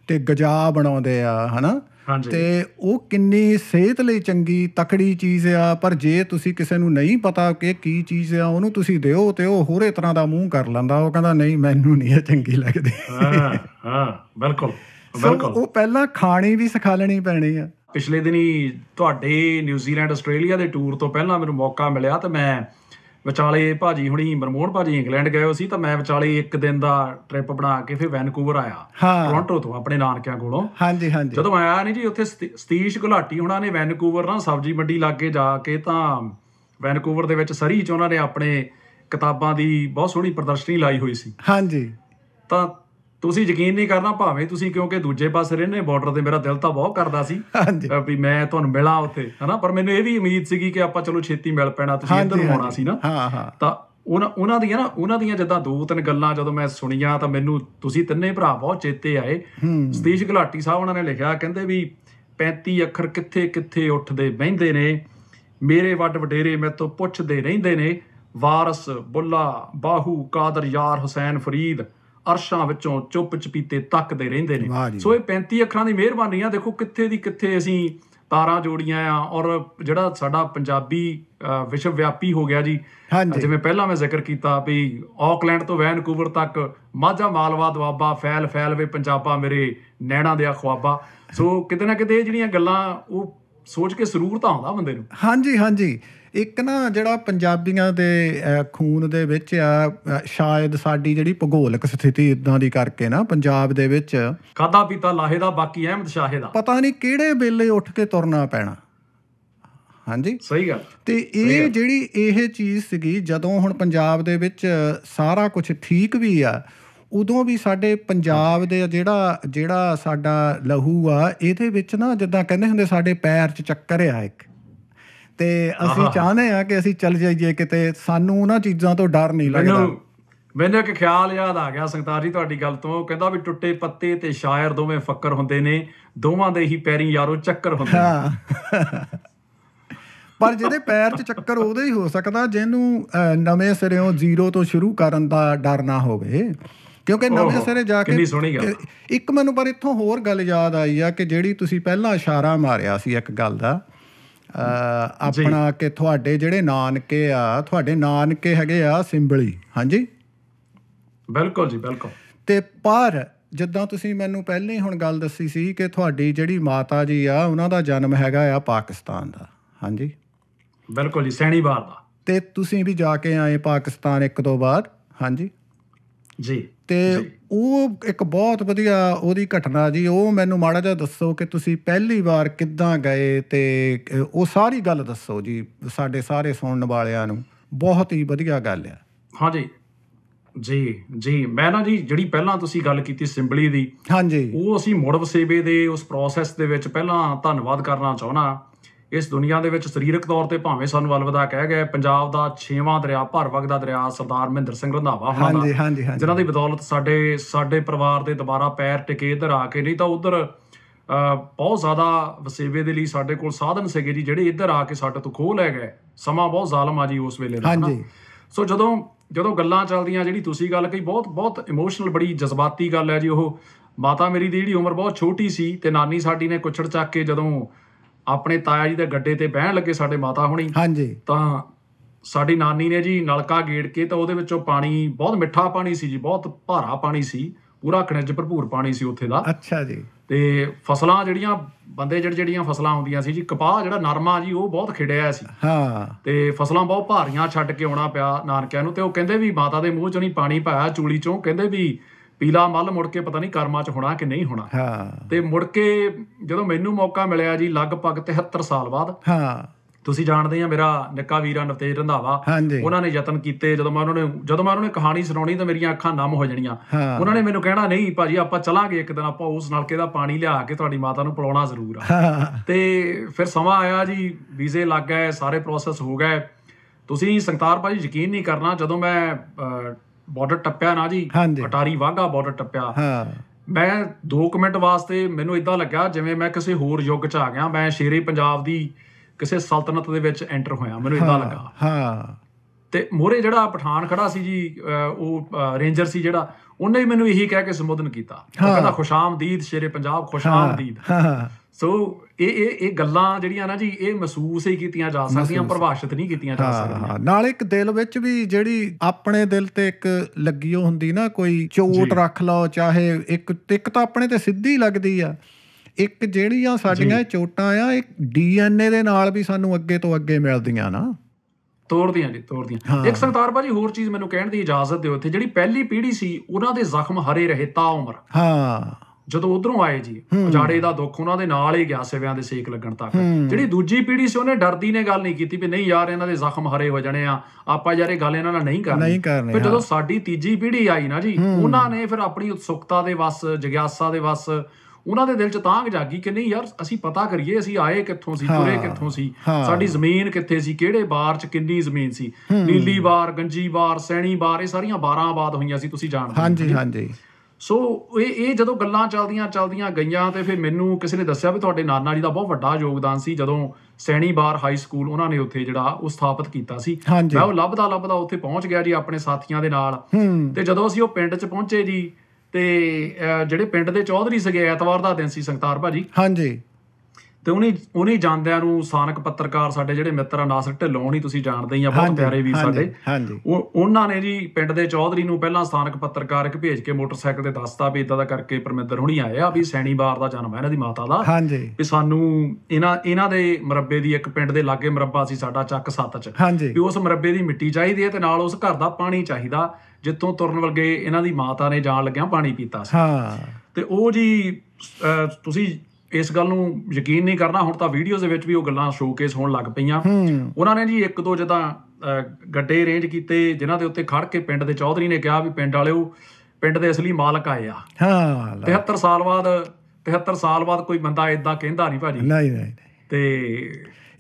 ਤੇ ਗਜਾ ਬਣਾਉਂਦੇ ਆ ਹਨਾ ਤੇ ਉਹ ਕਿੰਨੀ ਸਿਹਤ ਲਈ ਚੰਗੀ ਤਕੜੀ ਚੀਜ਼ ਆ ਪਰ ਜੇ ਤੁਸੀਂ ਕਿਸੇ ਨੂੰ ਨਹੀਂ ਪਤਾ ਕਿ ਕੀ ਚੀਜ਼ ਆ ਉਹਨੂੰ ਤੁਸੀਂ ਦਿਓ ਤੇ ਉਹ ਹੋਰੇ ਤਰ੍ਹਾਂ ਦਾ ਮੂੰਹ ਕਰ ਲੈਂਦਾ ਉਹ ਕਹਿੰਦਾ ਨਹੀਂ ਮੈਨੂੰ ਨਹੀਂ ਇਹ ਚੰਗੀ ਲੱਗਦੀ ਹਾਂ ਹਾਂ ਬਿਲਕੁਲ ਬਿਲਕੁਲ ਉਹ ਪਹਿਲਾਂ ਖਾਣੀ ਵੀ ਸਿਖਾ ਲੈਣੀ ਪੈਣੀ ਆ ਪਿਛਲੇ ਦਿਨੀ ਤੁਹਾਡੇ ਨਿਊਜ਼ੀਲੈਂਡ ਆਸਟ੍ਰੇਲੀਆ ਦੇ ਟੂਰ ਤੋਂ ਪਹਿਲਾਂ ਮੈਨੂੰ ਮੌਕਾ ਮਿਲਿਆ ਤੇ ਮੈਂ ਵਿਚਾਲੇ ਭਾਜੀ ਹੁਣੀ ਮਰਮੋਹਨ ਭਾਜੀ ਇੰਗਲੈਂਡ ਗਏ ਹੋ ਸੀ ਤਾਂ ਮੈਂ ਵਿਚਾਲੇ ਇੱਕ ਦਿਨ ਦਾ ਟ੍ਰਿਪ ਬਣਾ ਕੇ ਫਿਰ ਵੈਨਕੂਵਰ ਆਇਆ ਟੋਰਾਂਟੋ ਤੋਂ ਆਪਣੇ ਨਾਨਕਿਆਂ ਕੋਲੋਂ ਹਾਂਜੀ ਹਾਂਜੀ ਜਦੋਂ ਆਇਆ ਨਹੀਂ ਜੀ ਉੱਥੇ ਸਤੀਸ਼ ਗੁਲਾਟੀ ਉਹਨਾਂ ਨੇ ਵੈਨਕੂਵਰ ਨਾਲ ਸਬਜ਼ੀ ਮੰਡੀ ਲਾਗੇ ਜਾ ਕੇ ਤਾਂ ਵੈਨਕੂਵਰ ਦੇ ਵਿੱਚ ਸਰੀ ਚ ਉਹਨਾਂ ਨੇ ਆਪਣੇ ਕਿਤਾਬਾਂ ਦੀ ਬਹੁਤ ਸੋਹਣੀ ਪ੍ਰਦਰਸ਼ਨੀ ਲਾਈ ਹੋਈ ਸੀ ਹਾਂਜੀ ਤਾਂ ਤੁਸੀਂ ਯਕੀਨ ਨਹੀਂ ਕਰਨਾ ਭਾਵੇਂ ਤੁਸੀਂ ਕਿਉਂਕਿ ਦੂਜੇ ਪਾਸੇ ਰਹਿੰਦੇ ਬਾਰਡਰ ਤੇ ਮੇਰਾ ਦਿਲ ਤਾਂ ਬਹੁਤ ਕਰਦਾ ਸੀ ਵੀ ਮੈਂ ਤੁਹਾਨੂੰ ਮਿਲਾਂ ਉੱਥੇ ਹਨਾ ਪਰ ਮੈਨੂੰ ਇਹ ਵੀ ਉਮੀਦ ਸੀਗੀ ਕਿ ਆਪਾਂ ਚਲੋ ਛੇਤੀ ਮਿਲ ਪੈਣਾ ਤੁਸੀਂ ਇੱਧਰ ਨੂੰ ਆਉਣਾ ਸੀ ਨਾ ਹਾਂ ਹਾਂ ਤਾਂ ਉਹਨਾਂ ਉਹਨਾਂ ਦੀਆਂ ਨਾ ਉਹਨਾਂ ਦੀਆਂ ਜਿੱਦਾਂ ਦੋ ਤਿੰਨ ਗੱਲਾਂ ਜਦੋਂ ਮੈਂ ਸੁਣੀਆਂ ਤਾਂ ਮੈਨੂੰ ਤੁਸੀਂ ਤਿੰਨੇ ਭਰਾ ਬਹੁਤ ਚੇਤੇ ਆਏ ਸਤੀਸ਼ ਘਲਾਟੀ ਸਾਹਿਬ ਉਹਨਾਂ ਨੇ ਲਿਖਿਆ ਕਹਿੰਦੇ ਵੀ 35 ਅੱਖਰ ਕਿੱਥੇ ਕਿੱਥੇ ਉੱਠਦੇ ਬਹਿੰਦੇ ਨੇ ਮੇਰੇ ਵੱਡ ਵਡੇਰੇ ਤੋਂ ਪੁੱਛਦੇ ਰਹਿੰਦੇ ਨੇ ਵਾਰਸ ਬੁੱਲਾ ਬਾਹੂ ਕਾਦਰ ਯਾਰ ਹੁਸੈਨ ਫਰੀਦ ਅਰਸ਼ਾਂ ਵਿੱਚੋਂ ਚੁੱਪ ਚਪੀਤੇ ਤੱਕਦੇ ਰਹਿੰਦੇ ਨੇ ਸੋ ਇਹ 35 ਅੱਖਰਾਂ ਦੀ ਮਿਹਰਬਾਨੀ ਆ ਦੇਖੋ ਕਿੱਥੇ ਦੀ ਕਿੱਥੇ ਅਸੀਂ ਤਾਰਾਂ ਜੋੜੀਆਂ ਆ ਔਰ ਜਿਹੜਾ ਸਾਡਾ ਪੰਜਾਬੀ ਵਿਸ਼ਵ ਵਿਆਪੀ ਹੋ ਗਿਆ ਜੀ ਜਿਵੇਂ ਪਹਿਲਾਂ ਮੈਂ ਜ਼ਿਕਰ ਕੀਤਾ ਵੀ ਆਕਲੈਂਡ ਤੋਂ ਵੈਨਕੂਵਰ ਤੱਕ ਮਾਝਾ ਮਾਲਵਾ ਦੁਆਬਾ ਫੈਲ ਫੈਲ ਵੇ ਪੰਜਾਬਾ ਮੇਰੇ ਨੈਣਾ ਦੇ ਖੁਆਬਾ ਸੋ ਕਿਤੇ ਨਾ ਕਿਤੇ ਇਹ ਜਿਹੜੀਆਂ ਗੱਲਾਂ ਉਹ ਸੋਚ ਕੇ ਸਰੂਰ ਤਾਂ ਆਉਂਦਾ ਬੰਦੇ ਨੂੰ ਹਾਂਜੀ ਹਾਂਜੀ ਇੱਕ ਨਾ ਜਿਹੜਾ ਪੰਜਾਬੀਆਂ ਦੇ ਖੂਨ ਦੇ ਵਿੱਚ ਆ ਸ਼ਾਇਦ ਸਾਡੀ ਜਿਹੜੀ ਭੂਗੋਲਿਕ ਸਥਿਤੀ ਇਦਾਂ ਦੀ ਕਰਕੇ ਨਾ ਪੰਜਾਬ ਦੇ ਵਿੱਚ ਖਾਦਾ ਪੀਤਾ ਲਾਹੇ ਦਾ ਬਾਕੀ ਅਹਿਮਦ ਸ਼ਾਹੇ ਦਾ ਪਤਾ ਨਹੀਂ ਕਿਹੜੇ ਵੇਲੇ ਉੱਠ ਕੇ ਤੁਰਨਾ ਪੈਣਾ ਹਾਂਜੀ ਸਹੀ ਗੱਲ ਤੇ ਇਹ ਜਿਹੜੀ ਇਹ ਚੀਜ਼ ਸੀਗੀ ਜਦੋਂ ਹੁਣ ਪੰਜਾਬ ਦੇ ਵਿੱਚ ਸਾਰਾ ਕੁਝ ਠੀਕ ਵੀ ਆ ਉਦੋਂ ਵੀ ਸਾਡੇ ਪੰਜਾਬ ਦੇ ਜਿਹੜਾ ਜਿਹੜਾ ਸਾਡਾ ਲਹੂ ਆ ਇਹਦੇ ਵਿੱਚ ਨਾ ਜਿੱਦਾਂ ਕਹਿੰਦੇ ਹੁੰਦੇ ਸਾਡੇ ਪੈਰ 'ਚ ਚੱਕਰ ਆ ਇੱਕ ਤੇ ਅਸੀਂ ਚਾਹਨੇ ਆ ਕਿ ਅਸੀਂ ਚੱਲ ਜਾਈਏ ਕਿਤੇ ਸਾਨੂੰ ਉਹਨਾਂ ਚੀਜ਼ਾਂ ਤੋਂ ਡਰ ਨਹੀਂ ਲੱਗਦਾ ਮੈਨੂੰ ਇੱਕ ਖਿਆਲ ਯਾਦ ਆ ਗਿਆ ਸੰਗਤਾਰ ਜੀ ਤੁਹਾਡੀ ਗੱਲ ਤੋਂ ਕਹਿੰਦਾ ਵੀ ਟੁੱਟੇ ਪੱਤੇ ਤੇ ਸ਼ਾਇਰ ਦੋਵੇਂ ਫੱਕਰ ਹੁੰਦੇ ਨੇ ਦੋਵਾਂ ਦੇ ਹੀ ਪੈਰੀ ਯਾਰੋ ਚੱਕਰ ਹੁੰਦੇ ਨੇ ਪਰ ਜਿਹਦੇ ਪੈਰ 'ਚ ਚੱਕਰ ਉਹਦੇ ਹੀ ਹੋ ਸਕਦਾ ਜਿਹਨੂੰ ਨਵੇਂ ਸਿਰਿਓਂ ਜ਼ੀਰੋ ਤੋਂ ਸ਼ੁਰੂ ਕਰਨ ਦਾ ਡਰ ਨਾ ਹੋਵੇ ਕਿਉਂਕਿ ਨਵੇਂ ਸਿਰੇ ਜਾ ਕੇ ਇੱਕ ਮੈਨੂੰ ਪਰ ਇੱਥੋਂ ਹੋਰ ਗੱਲ ਯਾਦ ਆਈ ਆ ਕਿ ਜਿਹੜੀ ਤੁਸੀਂ ਪਹਿਲਾਂ ਇਸ਼ਾਰਾ ਮਾਰਿਆ ਸੀ ਇੱਕ ਗੱਲ ਦਾ ਆਪਣਾ ਕਿ ਤੁਹਾਡੇ ਜਿਹੜੇ ਨਾਨਕੇ ਆ ਤੁਹਾਡੇ ਨਾਨਕੇ ਹੈਗੇ ਆ ਸਿੰਬਲੀ ਹਾਂਜੀ ਬਿਲਕੁਲ ਜੀ ਬਿਲਕੁਲ ਤੇ ਪਰ ਜਿੱਦਾਂ ਤੁਸੀਂ ਮੈਨੂੰ ਪਹਿਲਾਂ ਹੀ ਹੁਣ ਗੱਲ ਦੱਸੀ ਸੀ ਕਿ ਤੁਹਾਡੀ ਜਿਹੜੀ ਮਾਤਾ ਜੀ ਆ ਉਹਨਾਂ ਦਾ ਜਨਮ ਹੈਗਾ ਆ ਪਾਕਿਸਤਾਨ ਦਾ ਹਾਂਜੀ ਬਿਲਕੁਲ ਜੀ ਸੈਣੀਵਾਰ ਦਾ ਤੇ ਤੁਸੀਂ ਵੀ ਜਾ ਕੇ ਆਏ ਪਾਕਿਸਤਾਨ ਇੱਕ ਦੋ ਵਾਰ ਹਾਂਜੀ ਜੀ ਤੇ ਉਹ ਇੱਕ ਬਹੁਤ ਵਧੀਆ ਉਹਦੀ ਘਟਨਾ ਜੀ ਉਹ ਮੈਨੂੰ ਮਾੜਾ ਜਿਹਾ ਦੱਸੋ ਕਿ ਤੁਸੀਂ ਪਹਿਲੀ ਵਾਰ ਕਿੱਦਾਂ ਗਏ ਤੇ ਉਹ ਸਾਰੀ ਗੱਲ ਦੱਸੋ ਜੀ ਸਾਡੇ ਸਾਰੇ ਸੁਣਨ ਵਾਲਿਆਂ ਨੂੰ ਬਹੁਤ ਹੀ ਵਧੀਆ ਗੱਲ ਆ ਹਾਂਜੀ ਜੀ ਜੀ ਮੈਂ ਨਾ ਜੀ ਜਿਹੜੀ ਪਹਿਲਾਂ ਤੁਸੀਂ ਗੱਲ ਕੀਤੀ ਸਿੰਬਲੀ ਦੀ ਹਾਂਜੀ ਉਹ ਅਸੀਂ ਮੋੜ ਵਸੇਵੇ ਦੇ ਉਸ ਪ੍ਰੋਸੈਸ ਦੇ ਵਿੱਚ ਪਹਿਲਾਂ ਧੰਨਵਾਦ ਕਰਨਾ ਚਾਹਣਾ ਇਸ ਦੁਨੀਆ ਦੇ ਵਿੱਚ ਸਰੀਰਕ ਤੌਰ ਤੇ ਭਾਵੇਂ ਸਾਨੂੰ ਅਲਵਿਦਾ ਕਹਿ ਗਏ ਪੰਜਾਬ ਦਾ 6ਵਾਂ ਦਰਿਆ ਭਰ ਵਗਦਾ ਦਰਿਆ ਸਰਦਾਰ ਮਹਿੰਦਰ ਸਿੰਘ ਰੰਧਾਵਾ ਹੋਣਾ ਹਾਂਜੀ ਹਾਂਜੀ ਜਿਨ੍ਹਾਂ ਦੀ ਬਦੌਲਤ ਸਾਡੇ ਸਾਡੇ ਪਰਿਵਾਰ ਦੇ ਦੁਬਾਰਾ ਪੈਰ ਟਿਕੇ ਇਧਰ ਆ ਕੇ ਨਹੀਂ ਤਾਂ ਉਧਰ ਬਹੁਤ ਜ਼ਿਆਦਾ ਵਸੇਵੇ ਦੇ ਲਈ ਸਾਡੇ ਕੋਲ ਸਾਧਨ ਸੀਗੇ ਜੀ ਜਿਹੜੇ ਇੱਧਰ ਆ ਕੇ ਸਾਡੇ ਤੋਂ ਖੋਹ ਲੈ ਗਏ ਸਮਾਂ ਬਹੁਤ ਜ਼ਾਲਮ ਆ ਜੀ ਉਸ ਵੇਲੇ ਦਾ ਹਾਂਜੀ ਸੋ ਜਦੋਂ ਜਦੋਂ ਗੱਲਾਂ ਚੱਲਦੀਆਂ ਜਿਹੜੀ ਤੁਸੀਂ ਗੱਲ ਕਹੀ ਬਹੁਤ ਬਹੁਤ ਇਮੋਸ਼ਨਲ ਬੜੀ ਜਜ਼ਬਾਤੀ ਗੱਲ ਹੈ ਜੀ ਉਹ ਮਾਤਾ ਮੇਰੀ ਦੀ ਜਿਹੜੀ ਉਮਰ ਬਹੁਤ ਛੋਟੀ ਸੀ ਤੇ ਨਾਨੀ ਸਾਡੀ ਨੇ ਕੁਛੜ ਚੱਕ ਕੇ ਜਦੋਂ ਆਪਣੇ ਤਾਇਆ ਜੀ ਦੇ ਗੱਡੇ ਤੇ ਬਹਿਣ ਲੱਗੇ ਸਾਡੇ ਮਾਤਾ ਹੁਣੀ ਹਾਂਜੀ ਤਾਂ ਸਾਡੀ ਨਾਨੀ ਨੇ ਜੀ ਨਲਕਾ ਗੇੜ ਕੇ ਤਾਂ ਉਹਦੇ ਵਿੱਚੋਂ ਪਾਣੀ ਬਹੁਤ ਮਿੱਠਾ ਪਾਣੀ ਸੀ ਜੀ ਬਹੁਤ ਭਾਰਾ ਪਾਣੀ ਸੀ ਪੂਰਾ ਖਣਜ ਭਰਪੂਰ ਪਾਣੀ ਸੀ ਉੱਥੇ ਦਾ ਅੱਛਾ ਜੀ ਤੇ ਫਸਲਾਂ ਜਿਹੜੀਆਂ ਬੰਦੇ ਜਿਹੜੇ ਜਿਹੜੀਆਂ ਫਸਲਾਂ ਆਉਂਦੀਆਂ ਸੀ ਜੀ ਕਪਾਹ ਜਿਹੜਾ ਨਰਮਾ ਜੀ ਉਹ ਬਹੁਤ ਖਿੜਿਆ ਸੀ ਹਾਂ ਤੇ ਫਸਲਾਂ ਬਹੁਤ ਭਾਰੀਆਂ ਛੱਡ ਕੇ ਆਉਣਾ ਪਿਆ ਨਾਨਕਿਆਂ ਨੂੰ ਤੇ ਉਹ ਕਹਿੰਦੇ ਵੀ ਮਾਤਾ ਦੇ ਮੂੰਹ ਚੋਂ ਨਹੀਂ ਪਾਣੀ ਪਾਇਆ ਚੂਲੀ ਚੋਂ ਕਹਿੰਦੇ ਵੀ ਪੀਲਾ ਮੱਲ ਮੁੜ ਕੇ ਪਤਾ ਨਹੀਂ ਕਰਮਾਂ 'ਚ ਹੋਣਾ ਕਿ ਨਹੀਂ ਹੋਣਾ ਹਾਂ ਤੇ ਮੁੜ ਕੇ ਜਦੋਂ ਮੈਨੂੰ ਮੌਕਾ ਮਿਲਿਆ ਜੀ ਲਗਭਗ 73 ਸਾਲ ਬਾਅਦ ਹਾਂ ਤੁਸੀਂ ਜਾਣਦੇ ਆ ਮੇਰਾ ਨਿੱਕਾ ਵੀਰਾ ਨਤੇਜ ਰੰਧਾਵਾ ਉਹਨਾਂ ਨੇ ਯਤਨ ਕੀਤੇ ਜਦੋਂ ਮੈਂ ਉਹਨਾਂ ਨੇ ਜਦੋਂ ਮੈਂ ਉਹਨਾਂ ਨੇ ਕਹਾਣੀ ਸੁਣਾਉਣੀ ਤਾਂ ਮੇਰੀਆਂ ਅੱਖਾਂ ਨਮ ਹੋ ਜਾਣੀਆਂ ਉਹਨਾਂ ਨੇ ਮੈਨੂੰ ਕਹਿਣਾ ਨਹੀਂ ਭਾਜੀ ਆਪਾਂ ਚਲਾਂਗੇ ਇੱਕ ਦਿਨ ਆਪਾਂ ਉਸ ਨਲਕੇ ਦਾ ਪਾਣੀ ਲਿਆ ਕੇ ਤੁਹਾਡੀ ਮਾਤਾ ਨੂੰ ਪਿਲਾਉਣਾ ਜ਼ਰੂਰ ਆ ਤੇ ਫਿਰ ਸਮਾਂ ਆਇਆ ਜੀ ਵੀਜ਼ੇ ਲੱਗ ਗਏ ਸਾਰੇ ਪ੍ਰੋਸੈਸ ਹੋ ਗਏ ਤੁਸੀਂ ਸੰਤਾਰ ਭਾਜੀ ਯਕੀਨ ਨਹੀਂ ਕਰਨਾ ਜਦੋਂ ਮੈਂ ਬਾਰਡਰ ਟੱਪਿਆ ਨਾ ਜੀ ਅਟਾਰੀ ਵਾਗਾ ਬਾਰਡਰ ਟੱਪਿਆ ਹਾਂ ਮੈਂ 2 ਮਿੰਟ ਵਾਸਤੇ ਮੈਨੂੰ ਇਦਾਂ ਲੱਗਾ ਜਿਵੇਂ ਮੈਂ ਕਿਸੇ ਹੋਰ ਯੁੱਗ 'ਚ ਆ ਗਿਆ ਮੈਂ ਸ਼ੇਰੇ ਪੰਜਾਬ ਦੀ ਕਿਸੇ ਸਲਤਨਤ ਦੇ ਵਿੱਚ ਐਂਟਰ ਹੋਇਆ ਮੈਨੂੰ ਇਦਾਂ ਲੱਗਾ ਹਾਂ ਤੇ ਮੋਰੇ ਜਿਹੜਾ ਪਠਾਨ ਖੜਾ ਸੀ ਜੀ ਉਹ ਰੇਂਜਰ ਸੀ ਜਿਹੜਾ ਉਹਨੇ ਮੈਨੂੰ ਇਹੀ ਕਹਿ ਕੇ ਸੰਬੋਧਨ ਕੀਤਾ ਉਹ ਕਹਿੰਦਾ ਖੁਸ਼ਾਮਦੀਦ ਸ਼ੇਰੇ ਪੰਜਾਬ ਖੁਸ਼ਾਮਦੀਦ ਸੋ ਇਹ ਇਹ ਇਹ ਗੱਲਾਂ ਜਿਹੜੀਆਂ ਨਾ ਜੀ ਇਹ ਮਹਿਸੂਸ ਹੀ ਕੀਤੀਆਂ ਜਾ ਸਕਦੀਆਂ ਪ੍ਰਭਾਸ਼ਿਤ ਨਹੀਂ ਕੀਤੀਆਂ ਜਾ ਸਕਦੀਆਂ ਨਾਲ ਇੱਕ ਦਿਲ ਵਿੱਚ ਵੀ ਜਿਹੜੀ ਆਪਣੇ ਦਿਲ ਤੇ ਇੱਕ ਲੱਗੀ ਹੁੰਦੀ ਨਾ ਕੋਈ ਚੋਟ ਰੱਖ ਲਓ ਚਾਹੇ ਇੱਕ ਇੱਕ ਤਾਂ ਆਪਣੇ ਤੇ ਸਿੱਧੀ ਲੱਗਦੀ ਆ ਇੱਕ ਜਿਹੜੀਆਂ ਸਾਡੀਆਂ ਚੋਟਾਂ ਆ ਇਹ ਡੀਐਨਏ ਦੇ ਨਾਲ ਵੀ ਸਾਨੂੰ ਅੱਗੇ ਤੋਂ ਅੱਗੇ ਮਿਲਦੀਆਂ ਨਾ ਤੋੜਦੀਆਂ ਜੀ ਤੋੜਦੀਆਂ ਇੱਕ ਸੰਤਾਰ ਭਾਜੀ ਹੋਰ ਚੀਜ਼ ਮੈਨੂੰ ਕਹਿਣ ਦੀ ਇਜਾਜ਼ਤ ਦਿਓ ਇੱਥੇ ਜਿਹੜੀ ਪਹਿਲੀ ਪੀੜ੍ਹੀ ਸੀ ਉਹਨਾਂ ਦੇ ਜ਼ਖਮ ਹਰੇ ਰਹੇ ਤਾਂ ਉਮਰ ਹਾਂ ਜਦੋਂ ਉਧਰੋਂ ਆਏ ਜੀ ਉਜਾੜੇ ਦਾ ਦੁੱਖ ਉਹਨਾਂ ਦੇ ਨਾਲ ਹੀ ਗਿਆ ਸਿਵਿਆਂ ਦੇ ਸੇਕ ਲੱਗਣ ਤੱਕ ਜਿਹੜੀ ਦੂਜੀ ਪੀੜ੍ਹੀ ਸੀ ਉਹਨੇ ਡਰਦੀ ਨੇ ਗੱਲ ਨਹੀਂ ਕੀਤੀ ਵੀ ਨਹੀਂ ਯਾਰ ਇਹਨਾਂ ਦੇ ਜ਼ਖਮ ਹਰੇ ਹੋ ਜਾਣੇ ਆ ਆਪਾਂ ਯਾਰ ਇਹ ਗੱਲ ਇਹਨਾਂ ਨਾਲ ਨਹੀਂ ਕਰਨੀ ਫਿਰ ਜਦੋਂ ਸਾਡੀ ਤੀਜੀ ਪੀੜ੍ਹੀ ਆਈ ਨਾ ਜੀ ਉਹਨਾਂ ਨੇ ਫਿਰ ਆਪਣੀ ਉਤਸੁਕਤਾ ਦੇ ਵਸ ਜਗਿਆਸਾ ਦੇ ਵਸ ਉਹਨਾਂ ਦੇ ਦਿਲ 'ਚ ਤਾਂਗ ਜਾਗੀ ਕਿ ਨਹੀਂ ਯਾਰ ਅਸੀਂ ਪਤਾ ਕਰੀਏ ਅਸੀਂ ਆਏ ਕਿੱਥੋਂ ਸੀ ਤੁਰੇ ਕਿੱਥੋਂ ਸੀ ਸਾਡੀ ਜ਼ਮੀਨ ਕਿੱਥੇ ਸੀ ਕਿਹੜੇ ਬਾਰ 'ਚ ਕਿੰਨੀ ਜ਼ਮੀਨ ਸੀ ਨੀਲੀ ਬਾਰ ਗੰਜੀ ਬਾਰ ਸੈਣੀ ਬਾਰ ਇਹ ਸਾਰੀਆਂ ਬਾਰਾਂ ਆਬਾਦ ਹੋਈਆਂ ਸੀ ਤੁਸੀਂ ਜਾਣਦੇ ਹੋ ਹਾਂਜੀ ਹਾਂਜੀ ਸੋ ਇਹ ਇਹ ਜਦੋਂ ਗੱਲਾਂ ਚੱਲਦੀਆਂ ਚੱਲਦੀਆਂ ਗਈਆਂ ਤੇ ਫਿਰ ਮੈਨੂੰ ਕਿਸੇ ਨੇ ਦੱਸਿਆ ਵੀ ਤੁਹਾਡੇ ਨਾਨਾ ਜੀ ਦਾ ਬਹੁਤ ਵੱਡਾ ਯੋਗਦਾਨ ਸੀ ਜਦੋਂ ਸੈਣੀ ਬਾਰ ਹਾਈ ਸਕੂਲ ਉਹਨਾਂ ਨੇ ਉੱਥੇ ਜਿਹੜਾ ਉਹ ਸਥਾਪਿਤ ਕੀਤਾ ਸੀ ਮੈਂ ਉਹ ਲੱਭਦਾ ਲੱਭਦਾ ਉੱਥੇ ਪਹੁੰਚ ਗਿਆ ਜੀ ਆਪਣੇ ਸਾਥੀਆਂ ਦੇ ਨਾਲ ਤੇ ਜਦੋਂ ਅਸੀਂ ਉਹ ਪਿੰਡ 'ਚ ਪਹੁੰਚੇ ਜੀ ਤੇ ਜਿਹੜੇ ਪਿੰਡ ਦੇ ਚੌਧਰੀ ਸੀਗੇ ਐਤਵਾਰ ਦਾ ਦਿਨ ਸੀ ਸੰਗਤਾਰ ਭਾਜੀ ਹਾਂਜੀ ਤੇ ਉਹਨੇ ਉਹਨੇ ਜਾਂਦਿਆਂ ਨੂੰ ਸਾਨਕ ਪੱਤਰਕਾਰ ਸਾਡੇ ਜਿਹੜੇ ਮਿੱਤਰ ਆ ਨਾਸਰ ਢਿੱਲੋਂ ਨਹੀਂ ਤੁਸੀਂ ਜਾਣਦੇ ਹੀ ਆ ਬਹੁਤ ਪਿਆਰੇ ਵੀ ਸਾਡੇ ਉਹ ਉਹਨਾਂ ਨੇ ਜੀ ਪਿੰਡ ਦੇ ਚੌਧਰੀ ਨੂੰ ਪਹਿਲਾਂ ਸਾਨਕ ਪੱਤਰਕਾਰ ਇੱਕ ਭੇਜ ਕੇ ਮੋਟਰਸਾਈਕਲ ਤੇ ਦੱਸਤਾ ਵੀ ਇਦਾਂ ਦਾ ਕਰਕੇ ਪਰਮਿੰਦਰ ਹੁਣੀ ਆਏ ਆ ਵੀ ਸੈਣੀਵਾਰ ਦਾ ਜਨਮ ਹੈ ਇਹਨਾਂ ਦੀ ਮਾਤਾ ਦਾ ਵੀ ਸਾਨੂੰ ਇਹਨਾਂ ਇਹਨਾਂ ਦੇ ਮਰੱਬੇ ਦੀ ਇੱਕ ਪਿੰਡ ਦੇ ਲਾਗੇ ਮਰੱਬਾ ਸੀ ਸਾਡਾ ਚੱਕ ਸੱਤ ਚ ਵੀ ਉਸ ਮਰੱਬੇ ਦੀ ਮਿੱਟੀ ਚਾਹੀਦੀ ਹੈ ਤੇ ਨਾਲ ਉਸ ਘਰ ਦਾ ਪਾਣੀ ਚਾਹੀਦਾ ਜਿੱਥੋਂ ਤੁਰਨ ਵਰਗੇ ਇਹਨਾਂ ਦੀ ਮਾਤਾ ਨੇ ਜਾਣ ਲੱਗਿਆਂ ਪਾਣੀ ਪੀਤਾ ਸੀ ਹਾਂ ਤੇ ਉਹ ਜੀ ਤੁਸੀਂ ਇਸ ਗੱਲ ਨੂੰ ਯਕੀਨ ਨਹੀਂ ਕਰਨਾ ਹੁਣ ਤਾਂ ਵੀਡੀਓਜ਼ ਦੇ ਵਿੱਚ ਵੀ ਉਹ ਗੱਲਾਂ ਸ਼ੋਕੇਸ ਹੋਣ ਲੱਗ ਪਈਆਂ ਉਹਨਾਂ ਨੇ ਜੀ ਇੱਕ ਦੋ ਜਦਾਂ ਗੱਡੇ ਰੇਂਜ ਕੀਤੇ ਜਿਨ੍ਹਾਂ ਦੇ ਉੱਤੇ ਖੜ ਕੇ ਪਿੰਡ ਦੇ ਚੌਧਰੀ ਨੇ ਕਿਹਾ ਵੀ ਪਿੰਡ ਵਾਲਿਓ ਪਿੰਡ ਦੇ ਅਸਲੀ ਮਾਲਕ ਆਏ ਆ ਹਾਂ 73 ਸਾਲ ਬਾਅਦ 73 ਸਾਲ ਬਾਅਦ ਕੋਈ ਬੰਦਾ ਇਦਾਂ ਕਹਿੰਦਾ ਨਹੀਂ ਭਾਜੀ ਨਹੀਂ ਨਹੀਂ ਤੇ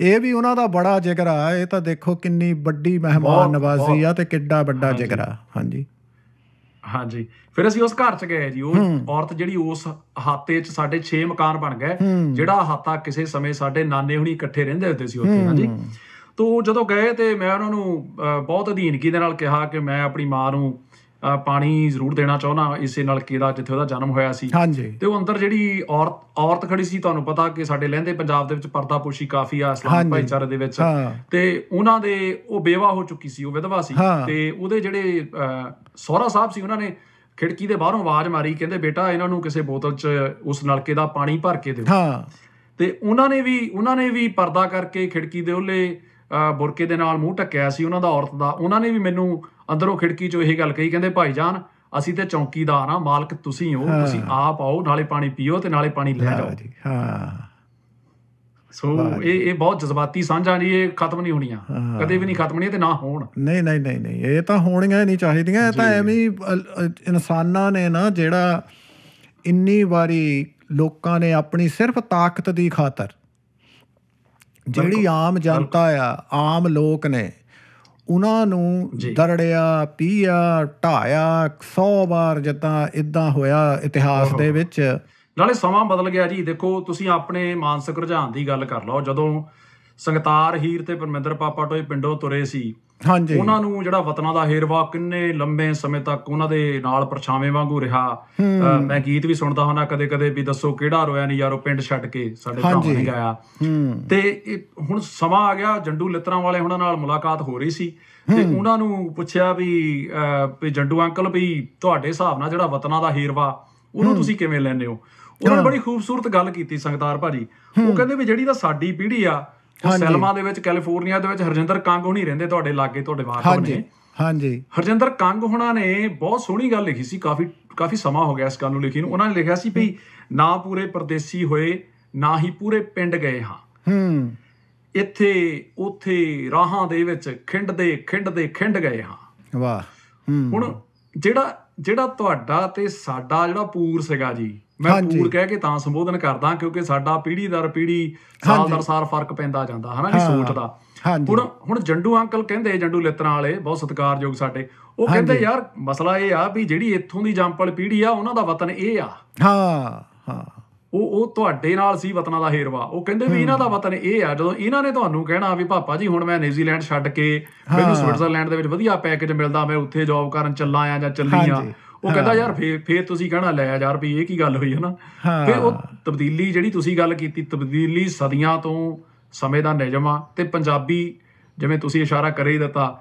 ਇਹ ਵੀ ਉਹਨਾਂ ਦਾ ਬੜਾ ਜ਼ਿਕਰ ਆ ਇਹ ਤਾਂ ਦੇਖੋ ਕਿੰਨੀ ਵੱਡੀ ਮਹਿਮਾਨ ਨਵਾਜ਼ੀ ਆ ਤੇ ਕਿੱਡਾ ਵੱਡਾ ਜ਼ਿਕਰ ਆ ਹਾਂਜੀ ਹਾਂਜੀ ਫਿਰ ਅਸੀਂ ਉਸ ਘਰ ਚ ਗਏ ਜੀ ਉਹ ਔਰਤ ਜਿਹੜੀ ਉਸ ਹਾਤੇ ਚ ਸਾਡੇ 6 ਮਕਾਨ ਬਣ ਗਏ ਜਿਹੜਾ ਹਾਤਾ ਕਿਸੇ ਸਮੇਂ ਸਾਡੇ ਨਾਨੇ ਹੁਣੀ ਇਕੱਠੇ ਰਹਿੰਦੇ ਹੁੰਦੇ ਸੀ ਉੱਥੇ ਹਾਂਜੀ ਤੋਂ ਜਦੋਂ ਗਏ ਤੇ ਮੈਂ ਉਹਨਾਂ ਨੂੰ ਬਹੁਤ ਅਧੀਨਗੀ ਦੇ ਨਾਲ ਕਿਹਾ ਕਿ ਮੈਂ ਆਪਣੀ ਮਾਂ ਨੂੰ ਪਾਣੀ ਜ਼ਰੂਰ ਦੇਣਾ ਚਾਹਣਾ ਇਸੇ ਨਾਲ ਕਿਹੜਾ ਜਿੱਥੇ ਉਹਦਾ ਜਨਮ ਹੋਇਆ ਸੀ ਤੇ ਉਹ ਅੰਦਰ ਜਿਹੜੀ ਔਰਤ ਔਰਤ ਖੜੀ ਸੀ ਤੁਹਾਨੂੰ ਪਤਾ ਕਿ ਸਾਡੇ ਲਹਿੰਦੇ ਪੰਜਾਬ ਦੇ ਵਿੱਚ ਪਰਦਾਪੋਸ਼ੀ ਕਾਫੀ ਆ ਇਸਲਾਮ ਭਾਈਚਾਰੇ ਦੇ ਵਿੱਚ ਤੇ ਉਹਨਾਂ ਦੇ ਉਹ ਬੇਵਾ ਹੋ ਚੁੱਕੀ ਸੀ ਉਹ ਵਿਧਵਾ ਸੀ ਤੇ ਉਹਦੇ ਜਿਹੜੇ ਸੋਹਰਾ ਸਾਹਿਬ ਸੀ ਉਹਨਾਂ ਨੇ ਖਿੜਕੀ ਦੇ ਬਾਹਰੋਂ ਆਵਾਜ਼ ਮਾਰੀ ਕਹਿੰਦੇ ਬੇਟਾ ਇਹਨਾਂ ਨੂੰ ਕਿਸੇ ਬੋਤਲ 'ਚ ਉਸ ਨਲਕੇ ਦਾ ਪਾਣੀ ਭਰ ਕੇ ਦਿਓ ਹਾਂ ਤੇ ਉਹਨਾਂ ਨੇ ਵੀ ਉਹਨਾਂ ਨੇ ਵੀ ਪਰਦਾ ਕਰਕੇ ਖਿੜਕੀ ਦੇ ਉਹਲੇ ਬੁਰਕੇ ਦੇ ਨਾਲ ਮੂੰਹ ਟੱਕਿਆ ਸੀ ਉਹਨਾਂ ਦਾ ਔਰਤ ਦਾ ਉਹਨਾਂ ਨੇ ਵੀ ਮੈਨੂੰ ਅੰਦਰੋਂ ਖਿੜਕੀ 'ਚੋਂ ਇਹ ਗੱਲ ਕਹੀ ਕਹਿੰਦੇ ਭਾਈ ਜਾਨ ਅਸੀਂ ਤੇ ਚੌਂਕੀਦਾਰ ਆ ਮਾਲਕ ਤੁਸੀਂ ਹੋ ਤੁਸੀਂ ਆਪ ਆਓ ਨਾਲੇ ਪਾਣੀ ਪੀਓ ਤੇ ਨਾਲੇ ਪਾਣੀ ਲੈ ਜਾਓ ਹਾਂ ਸੋ ਇਹ ਇਹ ਬਹੁਤ ਜਜ਼ਬਾਤੀ ਸਾਂਝਾਂ ਜੀ ਇਹ ਖਤਮ ਨਹੀਂ ਹੋਣੀਆਂ ਕਦੇ ਵੀ ਨਹੀਂ ਖਤਮ ਨਹੀਂ ਤੇ ਨਾ ਹੋਣ ਨਹੀਂ ਨਹੀਂ ਨਹੀਂ ਨਹੀਂ ਇਹ ਤਾਂ ਹੋਣੀਆਂ ਨਹੀਂ ਚਾਹੀਦੀਆਂ ਇਹ ਤਾਂ ਐਵੇਂ ਇਨਸਾਨਾਂ ਨੇ ਨਾ ਜਿਹੜਾ ਇੰਨੀ ਵਾਰੀ ਲੋਕਾਂ ਨੇ ਆਪਣੀ ਸਿਰਫ ਤਾਕਤ ਦੀ ਖਾਤਰ ਜਿਹੜੀ ਆਮ ਜਨਤਾ ਆ ਆਮ ਲੋਕ ਨੇ ਉਹਨਾਂ ਨੂੰ ਦਰੜਿਆ ਪੀਆ ਢਾਇਆ 100 ਵਾਰ ਜਿੱਦਾਂ ਇਦਾਂ ਹੋਇਆ ਇਤਿਹਾਸ ਦੇ ਵਿੱਚ ਨਾਲੇ ਸਮਾਂ ਬਦਲ ਗਿਆ ਜੀ ਦੇਖੋ ਤੁਸੀਂ ਆਪਣੇ ਮਾਨਸਿਕ ਰੁਝਾਨ ਦੀ ਗੱਲ ਕਰ ਲਓ ਜਦੋਂ ਸੰਗਤਾਰ ਹੀਰ ਤੇ ਪਰਮਿੰਦਰ ਪਾਪਾ ਟੋਏ ਪਿੰਡੋਂ ਤੁਰੇ ਸੀ ਹਾਂਜੀ ਉਹਨਾਂ ਨੂੰ ਜਿਹੜਾ ਵਤਨਾ ਦਾ ਹੇਰਵਾ ਕਿੰਨੇ ਲੰਬੇ ਸਮੇਂ ਤੱਕ ਉਹਨਾਂ ਦੇ ਨਾਲ ਪਰਛਾਵੇਂ ਵਾਂਗੂ ਰਿਹਾ ਮੈਂ ਗੀਤ ਵੀ ਸੁਣਦਾ ਹਾਂ ਨਾ ਕਦੇ ਕਦੇ ਵੀ ਦੱਸੋ ਕਿਹੜਾ ਰੋਇਆ ਨਹੀਂ ਯਾਰੋ ਪਿੰਡ ਛੱਡ ਕੇ ਸਾਡੇ ਭਰਾਵਾਂ ਨਹੀਂ ਗਾਇਆ ਤੇ ਹੁਣ ਸਮਾਂ ਆ ਗਿਆ ਜੰਡੂ ਲਿੱਤਰਾਂ ਵਾਲੇ ਉਹਨਾਂ ਨਾਲ ਮੁਲਾਕਾਤ ਹੋ ਰਹੀ ਸੀ ਤੇ ਉਹਨਾਂ ਨੂੰ ਪੁੱਛਿਆ ਵੀ ਵੀ ਜੰਡੂ ਅੰਕਲ ਵੀ ਤੁਹਾਡੇ ਹਿਸਾਬ ਨਾਲ ਜਿਹੜਾ ਵਤਨਾ ਦਾ ਹੇਰਵਾ ਉਹਨੂੰ ਤੁਸੀਂ ਕਿਵੇਂ ਲੈਂਦੇ ਹੋ ਉਹਨਾਂ ਨੇ ਬੜੀ ਖੂਬਸੂਰਤ ਗੱਲ ਕੀਤੀ ਸੰਗਤਾਰ ਭਾਜੀ ਉਹ ਕਹਿੰਦੇ ਵੀ ਜਿਹੜੀ ਤਾਂ ਸਾਡੀ ਪੀੜ੍ਹੀ ਆ ਸੈਲਮਾ ਦੇ ਵਿੱਚ ਕੈਲੀਫੋਰਨੀਆ ਦੇ ਵਿੱਚ ਹਰਜਿੰਦਰ ਕੰਗ ਹੁਣੀ ਰਹਿੰਦੇ ਤੁਹਾਡੇ ਲਾਗੇ ਤੁਹਾਡੇ ਵਾਰਡ ਹਾਂ ਹਾਂਜੀ ਹਰਜਿੰਦਰ ਕੰਗ ਹੁਣਾ ਨੇ ਬਹੁਤ ਸੋਹਣੀ ਗੱਲ ਲਿਖੀ ਸੀ ਕਾਫੀ ਕਾਫੀ ਸਮਾਂ ਹੋ ਗਿਆ ਇਸ ਗੱਲ ਨੂੰ ਲਿਖੀ ਨੂੰ ਉਹਨਾਂ ਨੇ ਲਿਖਿਆ ਸੀ ਵੀ ਨਾ ਪੂਰੇ ਪਰਦੇਸੀ ਹੋਏ ਨਾ ਹੀ ਪੂਰੇ ਪਿੰਡ ਗਏ ਹਾਂ ਹੂੰ ਇੱਥੇ ਉਥੇ ਰਾਹਾਂ ਦੇ ਵਿੱਚ ਖਿੰਡਦੇ ਖਿੰਡਦੇ ਖਿੰਡ ਗਏ ਹਾਂ ਵਾਹ ਹੂੰ ਹੁਣ ਜਿਹੜਾ ਜਿਹੜਾ ਤੁਹਾਡਾ ਤੇ ਸਾਡਾ ਜਿਹੜਾ ਪੂਰ ਸੀਗਾ ਜੀ ਮੈਂ ਪੂਰ ਕਹਿ ਕੇ ਤਾਂ ਸੰਬੋਧਨ ਕਰਦਾ ਕਿਉਂਕਿ ਸਾਡਾ ਪੀੜੀ ਦਰ ਪੀੜੀ ਸਾਲ ਦਰ ਸਾਲ ਫਰਕ ਪੈਂਦਾ ਜਾਂਦਾ ਹਨਾ ਜੀ ਸੋਚ ਦਾ ਹੁਣ ਹੁਣ ਜੰਡੂ ਅੰਕਲ ਕਹਿੰਦੇ ਜੰਡੂ ਲਿਤਰਾਂ ਵਾਲੇ ਬਹੁਤ ਸਤਿਕਾਰਯੋਗ ਸਾਡੇ ਉਹ ਕਹਿੰਦੇ ਯਾਰ ਮਸਲਾ ਇਹ ਆ ਵੀ ਜਿਹੜੀ ਇੱਥੋਂ ਦੀ ਜੰਪਲ ਪੀੜੀ ਆ ਉਹਨਾਂ ਦਾ ਵਤਨ ਇਹ ਆ ਹਾਂ ਹਾਂ ਉਹ ਉਹ ਤੁਹਾਡੇ ਨਾਲ ਸੀ ਵਤਨਾਂ ਦਾ ਹੇਰਵਾ ਉਹ ਕਹਿੰਦੇ ਵੀ ਇਹਨਾਂ ਦਾ ਵਤਨ ਇਹ ਆ ਜਦੋਂ ਇਹਨਾਂ ਨੇ ਤੁਹਾਨੂੰ ਕਹਿਣਾ ਵੀ ਪਾਪਾ ਜੀ ਹੁਣ ਮੈਂ ਨਿਊਜ਼ੀਲੈਂਡ ਛੱਡ ਕੇ ਮੈਨੂੰ ਸਵਿਟਜ਼ਰਲੈਂਡ ਦੇ ਵਿੱਚ ਵਧੀਆ ਪੈਕੇਜ ਮਿਲਦਾ ਮੈਂ ਉੱਥੇ ਜੌਬ ਕਰਨ ਚੱਲਾ ਆ ਜਾਂ ਚੱਲੀ ਆ ਉਹ ਕਹਿੰਦਾ ਯਾਰ ਫੇਰ ਫੇਰ ਤੁਸੀਂ ਕਹਿਣਾ ਲੈ ਯਾਰ ਵੀ ਇਹ ਕੀ ਗੱਲ ਹੋਈ ਹਨਾ ਫੇਰ ਉਹ ਤਬਦੀਲੀ ਜਿਹੜੀ ਤੁਸੀਂ ਗੱਲ ਕੀਤੀ ਤਬਦੀਲੀ ਸਦੀਆਂ ਤੋਂ ਸਮੇਂ ਦਾ ਨਿਯਮ ਆ ਤੇ ਪੰਜਾਬੀ ਜਿਵੇਂ ਤੁਸੀਂ ਇਸ਼ਾਰਾ ਕਰੇ ਦਿੱਤਾ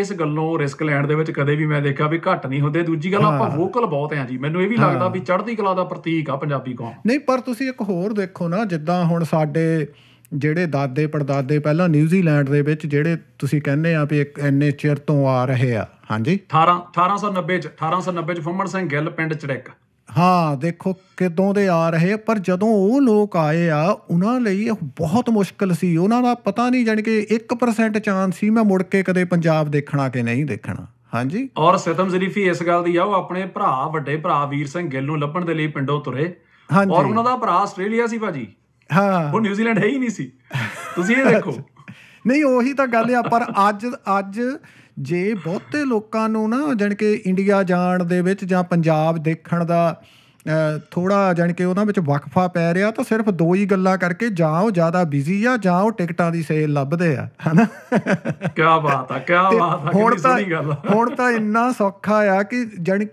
ਇਸ ਗੱਲੋਂ ਰਿਸਕ ਲੈਣ ਦੇ ਵਿੱਚ ਕਦੇ ਵੀ ਮੈਂ ਦੇਖਿਆ ਵੀ ਘੱਟ ਨਹੀਂ ਹੁੰਦੇ ਦੂਜੀ ਗੱਲ ਆਪਾਂ ਵੋਕਲ ਬਹੁਤ ਆ ਜੀ ਮੈਨੂੰ ਇਹ ਵੀ ਲੱਗਦਾ ਵੀ ਚੜ੍ਹਦੀ ਕਲਾ ਦਾ ਪ੍ਰਤੀਕ ਆ ਪੰਜਾਬੀ ਕੌਮ ਨਹੀਂ ਪਰ ਤੁਸੀਂ ਇੱਕ ਹੋਰ ਦੇਖੋ ਨਾ ਜਿੱਦਾਂ ਹੁਣ ਸਾਡੇ ਜਿਹੜੇ ਦਾਦੇ ਪੜਦਾਦੇ ਪਹਿਲਾਂ ਨਿਊਜ਼ੀਲੈਂਡ ਦੇ ਵਿੱਚ ਜਿਹੜੇ ਤੁਸੀਂ ਕਹਿੰਦੇ ਆ ਵੀ ਇੱਕ ਐਨੇ ਚਿਰ ਤੋਂ ਆ ਰਹੇ ਆ ਹਾਂਜੀ 18 1890 ਚ 1890 ਚ ਫੁੰਮਣ ਸਿੰਘ ਗਿੱਲ ਪਿੰਡ ਚੜੈਕ ਹਾਂ ਦੇਖੋ ਕਿਦੋਂ ਦੇ ਆ ਰਹੇ ਪਰ ਜਦੋਂ ਉਹ ਲੋਕ ਆਏ ਆ ਉਹਨਾਂ ਲਈ ਬਹੁਤ ਮੁਸ਼ਕਲ ਸੀ ਉਹਨਾਂ ਦਾ ਪਤਾ ਨਹੀਂ ਜਾਨ ਕਿ 1% ਚਾਂਸ ਸੀ ਮੈਂ ਮੁੜ ਕੇ ਕਦੇ ਪੰਜਾਬ ਦੇਖਣਾ ਕਿ ਨਹੀਂ ਦੇਖਣਾ ਹਾਂਜੀ ਔਰ ਸਤਮ ਜ਼ਰੀਫੀ ਇਸ ਗੱਲ ਦੀ ਆ ਉਹ ਆਪਣੇ ਭਰਾ ਵੱਡੇ ਭਰਾ ਵੀਰ ਸਿੰਘ ਗਿੱਲ ਨੂੰ ਲੱਭਣ ਦੇ ਲਈ ਪਿੰਡੋਂ ਤੁਰੇ ਹਾਂਜੀ ਔਰ ਉਹਨਾਂ ਦਾ ਭਰਾ ਆਸਟ੍ਰੇਲੀਆ ਸੀ ਭਾਜੀ ਹਾਂ ਉਹ ਨਿਊਜ਼ੀਲੈਂਡ ਹੈ ਹੀ ਨਹੀਂ ਸੀ ਤੁਸੀਂ ਇਹ ਦੇਖੋ ਨਹੀਂ ਉਹੀ ਤਾਂ ਗੱਲ ਆ ਪਰ ਅੱਜ ਅੱਜ ਜੇ ਬਹੁਤੇ ਲੋਕਾਂ ਨੂੰ ਨਾ ਜਣ ਕੇ ਇੰਡੀਆ ਜਾਣ ਦੇ ਵਿੱਚ ਜਾਂ ਪੰਜਾਬ ਦੇਖਣ ਦਾ ਥੋੜਾ ਜਣ ਕੇ ਉਹਨਾਂ ਵਿੱਚ ਵਕਫਾ ਪੈ ਰਿਹਾ ਤਾਂ ਸਿਰਫ ਦੋ ਹੀ ਗੱਲਾਂ ਕਰਕੇ ਜਾਂ ਉਹ ਜ਼ਿਆਦਾ ਬਿਜ਼ੀ ਆ ਜਾਂ ਉਹ ਟਿਕਟਾਂ ਦੀ ਸੇਲ ਲੱਭਦੇ ਆ ਹਨਾ ਕੀ ਬਾਤ ਆ ਕੀ ਬਾਤ ਆ ਹੁਣ ਤਾਂ ਹੁਣ ਤਾਂ ਇੰਨਾ ਸੌਖਾ ਆ ਕਿ ਜਣ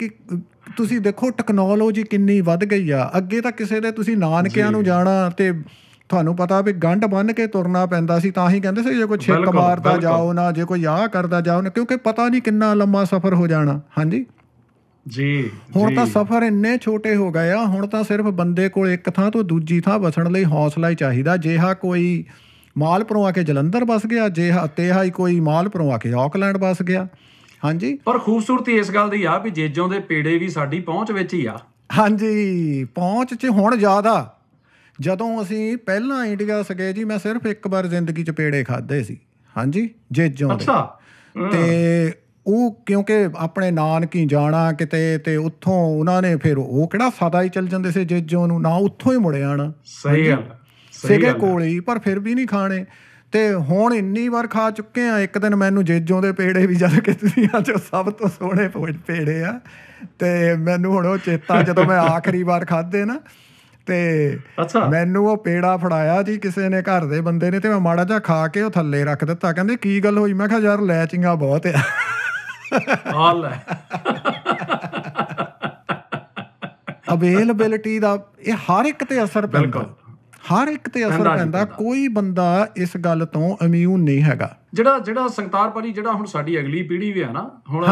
ਤੁਸੀਂ ਦੇਖੋ ਟੈਕਨੋਲੋਜੀ ਕਿੰਨੀ ਵੱਧ ਗਈ ਆ ਅੱਗੇ ਤਾਂ ਕਿਸੇ ਦੇ ਤੁਸੀਂ ਨਾਨਕਿਆਂ ਨੂੰ ਜਾਣਾ ਤੇ ਤੁਹਾਨੂੰ ਪਤਾ ਵੀ ਗੰਢ ਬੰਨ ਕੇ ਤੁਰਨਾ ਪੈਂਦਾ ਸੀ ਤਾਂ ਹੀ ਕਹਿੰਦੇ ਸੀ ਜੇ ਕੋਈ ਛੇਕ ਮਾਰਦਾ ਜਾਓ ਨਾ ਜੇ ਕੋਈ ਆਹ ਕਰਦਾ ਜਾਓ ਨਾ ਕਿਉਂਕਿ ਪਤਾ ਨਹੀਂ ਕਿੰਨਾ ਲੰਮਾ ਸਫ਼ਰ ਹੋ ਜਾਣਾ ਹਾਂਜੀ ਜੀ ਹੁਣ ਤਾਂ ਸਫ਼ਰ ਇੰਨੇ ਛੋਟੇ ਹੋ ਗਏ ਆ ਹੁਣ ਤਾਂ ਸਿਰਫ ਬੰਦੇ ਕੋਲ ਇੱਕ ਥਾਂ ਤੋਂ ਦੂਜੀ ਥਾਂ ਵਸਣ ਲਈ ਹੌਸਲਾ ਹੀ ਚਾਹੀਦਾ ਜੇਹਾ ਕੋਈ ਮਾਲਪੁਰੋਂ ਆ ਕੇ ਜਲੰਧਰ ਵਸ ਗਿਆ ਜੇਹਾ ਤੇਹਾ ਹੀ ਕੋਈ ਮਾਲਪੁਰੋਂ ਆ ਕੇ ਆਕਲੈਂਡ ਵਸ ਗਿਆ ਹਾਂਜੀ ਪਰ ਖੂਬਸੂਰਤੀ ਇਸ ਗੱਲ ਦੀ ਆ ਵੀ ਜੇਜੋਂ ਦੇ ਪੇੜੇ ਵੀ ਸਾਡੀ ਪਹੁੰਚ ਵਿੱਚ ਹੀ ਆ ਹਾਂਜੀ ਪਹੁੰਚ 'ਚ ਹੁਣ ਜ਼ਿਆਦਾ ਜਦੋਂ ਅਸੀਂ ਪਹਿਲਾਂ ਇੰਡੀਆ ਸਕੇ ਜੀ ਮੈਂ ਸਿਰਫ ਇੱਕ ਵਾਰ ਜ਼ਿੰਦਗੀ 'ਚ ਪੇੜੇ ਖਾਦੇ ਸੀ ਹਾਂਜੀ ਜੇ ਜਿਉਂ ਅੱਛਾ ਤੇ ਉਹ ਕਿਉਂਕਿ ਆਪਣੇ ਨਾਨਕੀ ਜਾਣਾ ਕਿਤੇ ਤੇ ਉੱਥੋਂ ਉਹਨਾਂ ਨੇ ਫਿਰ ਉਹ ਕਿਹੜਾ ਫਾਦਾ ਹੀ ਚੱਲ ਜਾਂਦੇ ਸੀ ਜੇਜੋਂ ਨੂੰ ਨਾ ਉੱਥੋਂ ਹੀ ਮੁੜੇ ਆਣਾ ਸਹੀ ਗੱਲ ਸਿਗੇ ਕੋਲ ਹੀ ਪਰ ਫਿਰ ਵੀ ਨਹੀਂ ਖਾਣੇ ਤੇ ਹੁਣ ਇੰਨੀ ਵਾਰ ਖਾ ਚੁੱਕੇ ਆ ਇੱਕ ਦਿਨ ਮੈਨੂੰ ਜੇਜੋਂ ਦੇ ਪੇੜੇ ਵੀ ਜਦ ਕੇ ਤੁਸੀਂ ਜੋ ਸਭ ਤੋਂ ਸੋਹਣੇ ਪੇੜੇ ਆ ਤੇ ਮੈਨੂੰ ਹੁਣ ਉਹ ਚੇਤਾ ਜਦੋਂ ਮੈਂ ਆਖਰੀ ਵਾਰ ਖਾਦੇ ਨਾ ਤੇ ਮੈਨੂੰ ਉਹ ਪੇੜਾ ਫੜਾਇਆ ਜੀ ਕਿਸੇ ਨੇ ਘਰ ਦੇ ਬੰਦੇ ਨੇ ਤੇ ਮੈਂ ਮਾੜਾ ਜਿਹਾ ਖਾ ਕੇ ਉਹ ਥੱਲੇ ਰੱਖ ਦਿੱਤਾ ਕਹਿੰਦੇ ਕੀ ਗੱਲ ਹੋਈ ਮੈਂ ਕਿਹਾ ਯਾਰ ਲੈਚਿੰਗਾ ਬਹੁਤ ਆ ਹਾਲ ਹੈ ਅਵੇਲੇਬਿਲਟੀ ਦਾ ਇਹ ਹਰ ਇੱਕ ਤੇ ਅਸਰ ਪੈਂਦਾ ਹਰ ਇੱਕ ਤੇ ਅਸਰ ਪੈਂਦਾ ਕੋਈ ਬੰਦਾ ਇਸ ਗੱਲ ਤੋਂ ਇਮਿਊਨ ਨਹੀਂ ਹੈਗਾ ਜਿਹੜਾ ਜਿਹੜਾ ਸੰਗਤਾਰ ਭਾਜੀ ਜਿਹੜਾ ਹੁਣ ਸਾਡੀ ਅਗਲੀ ਪੀੜ੍ਹੀ ਵੀ ਆ ਨਾ ਹੁਣ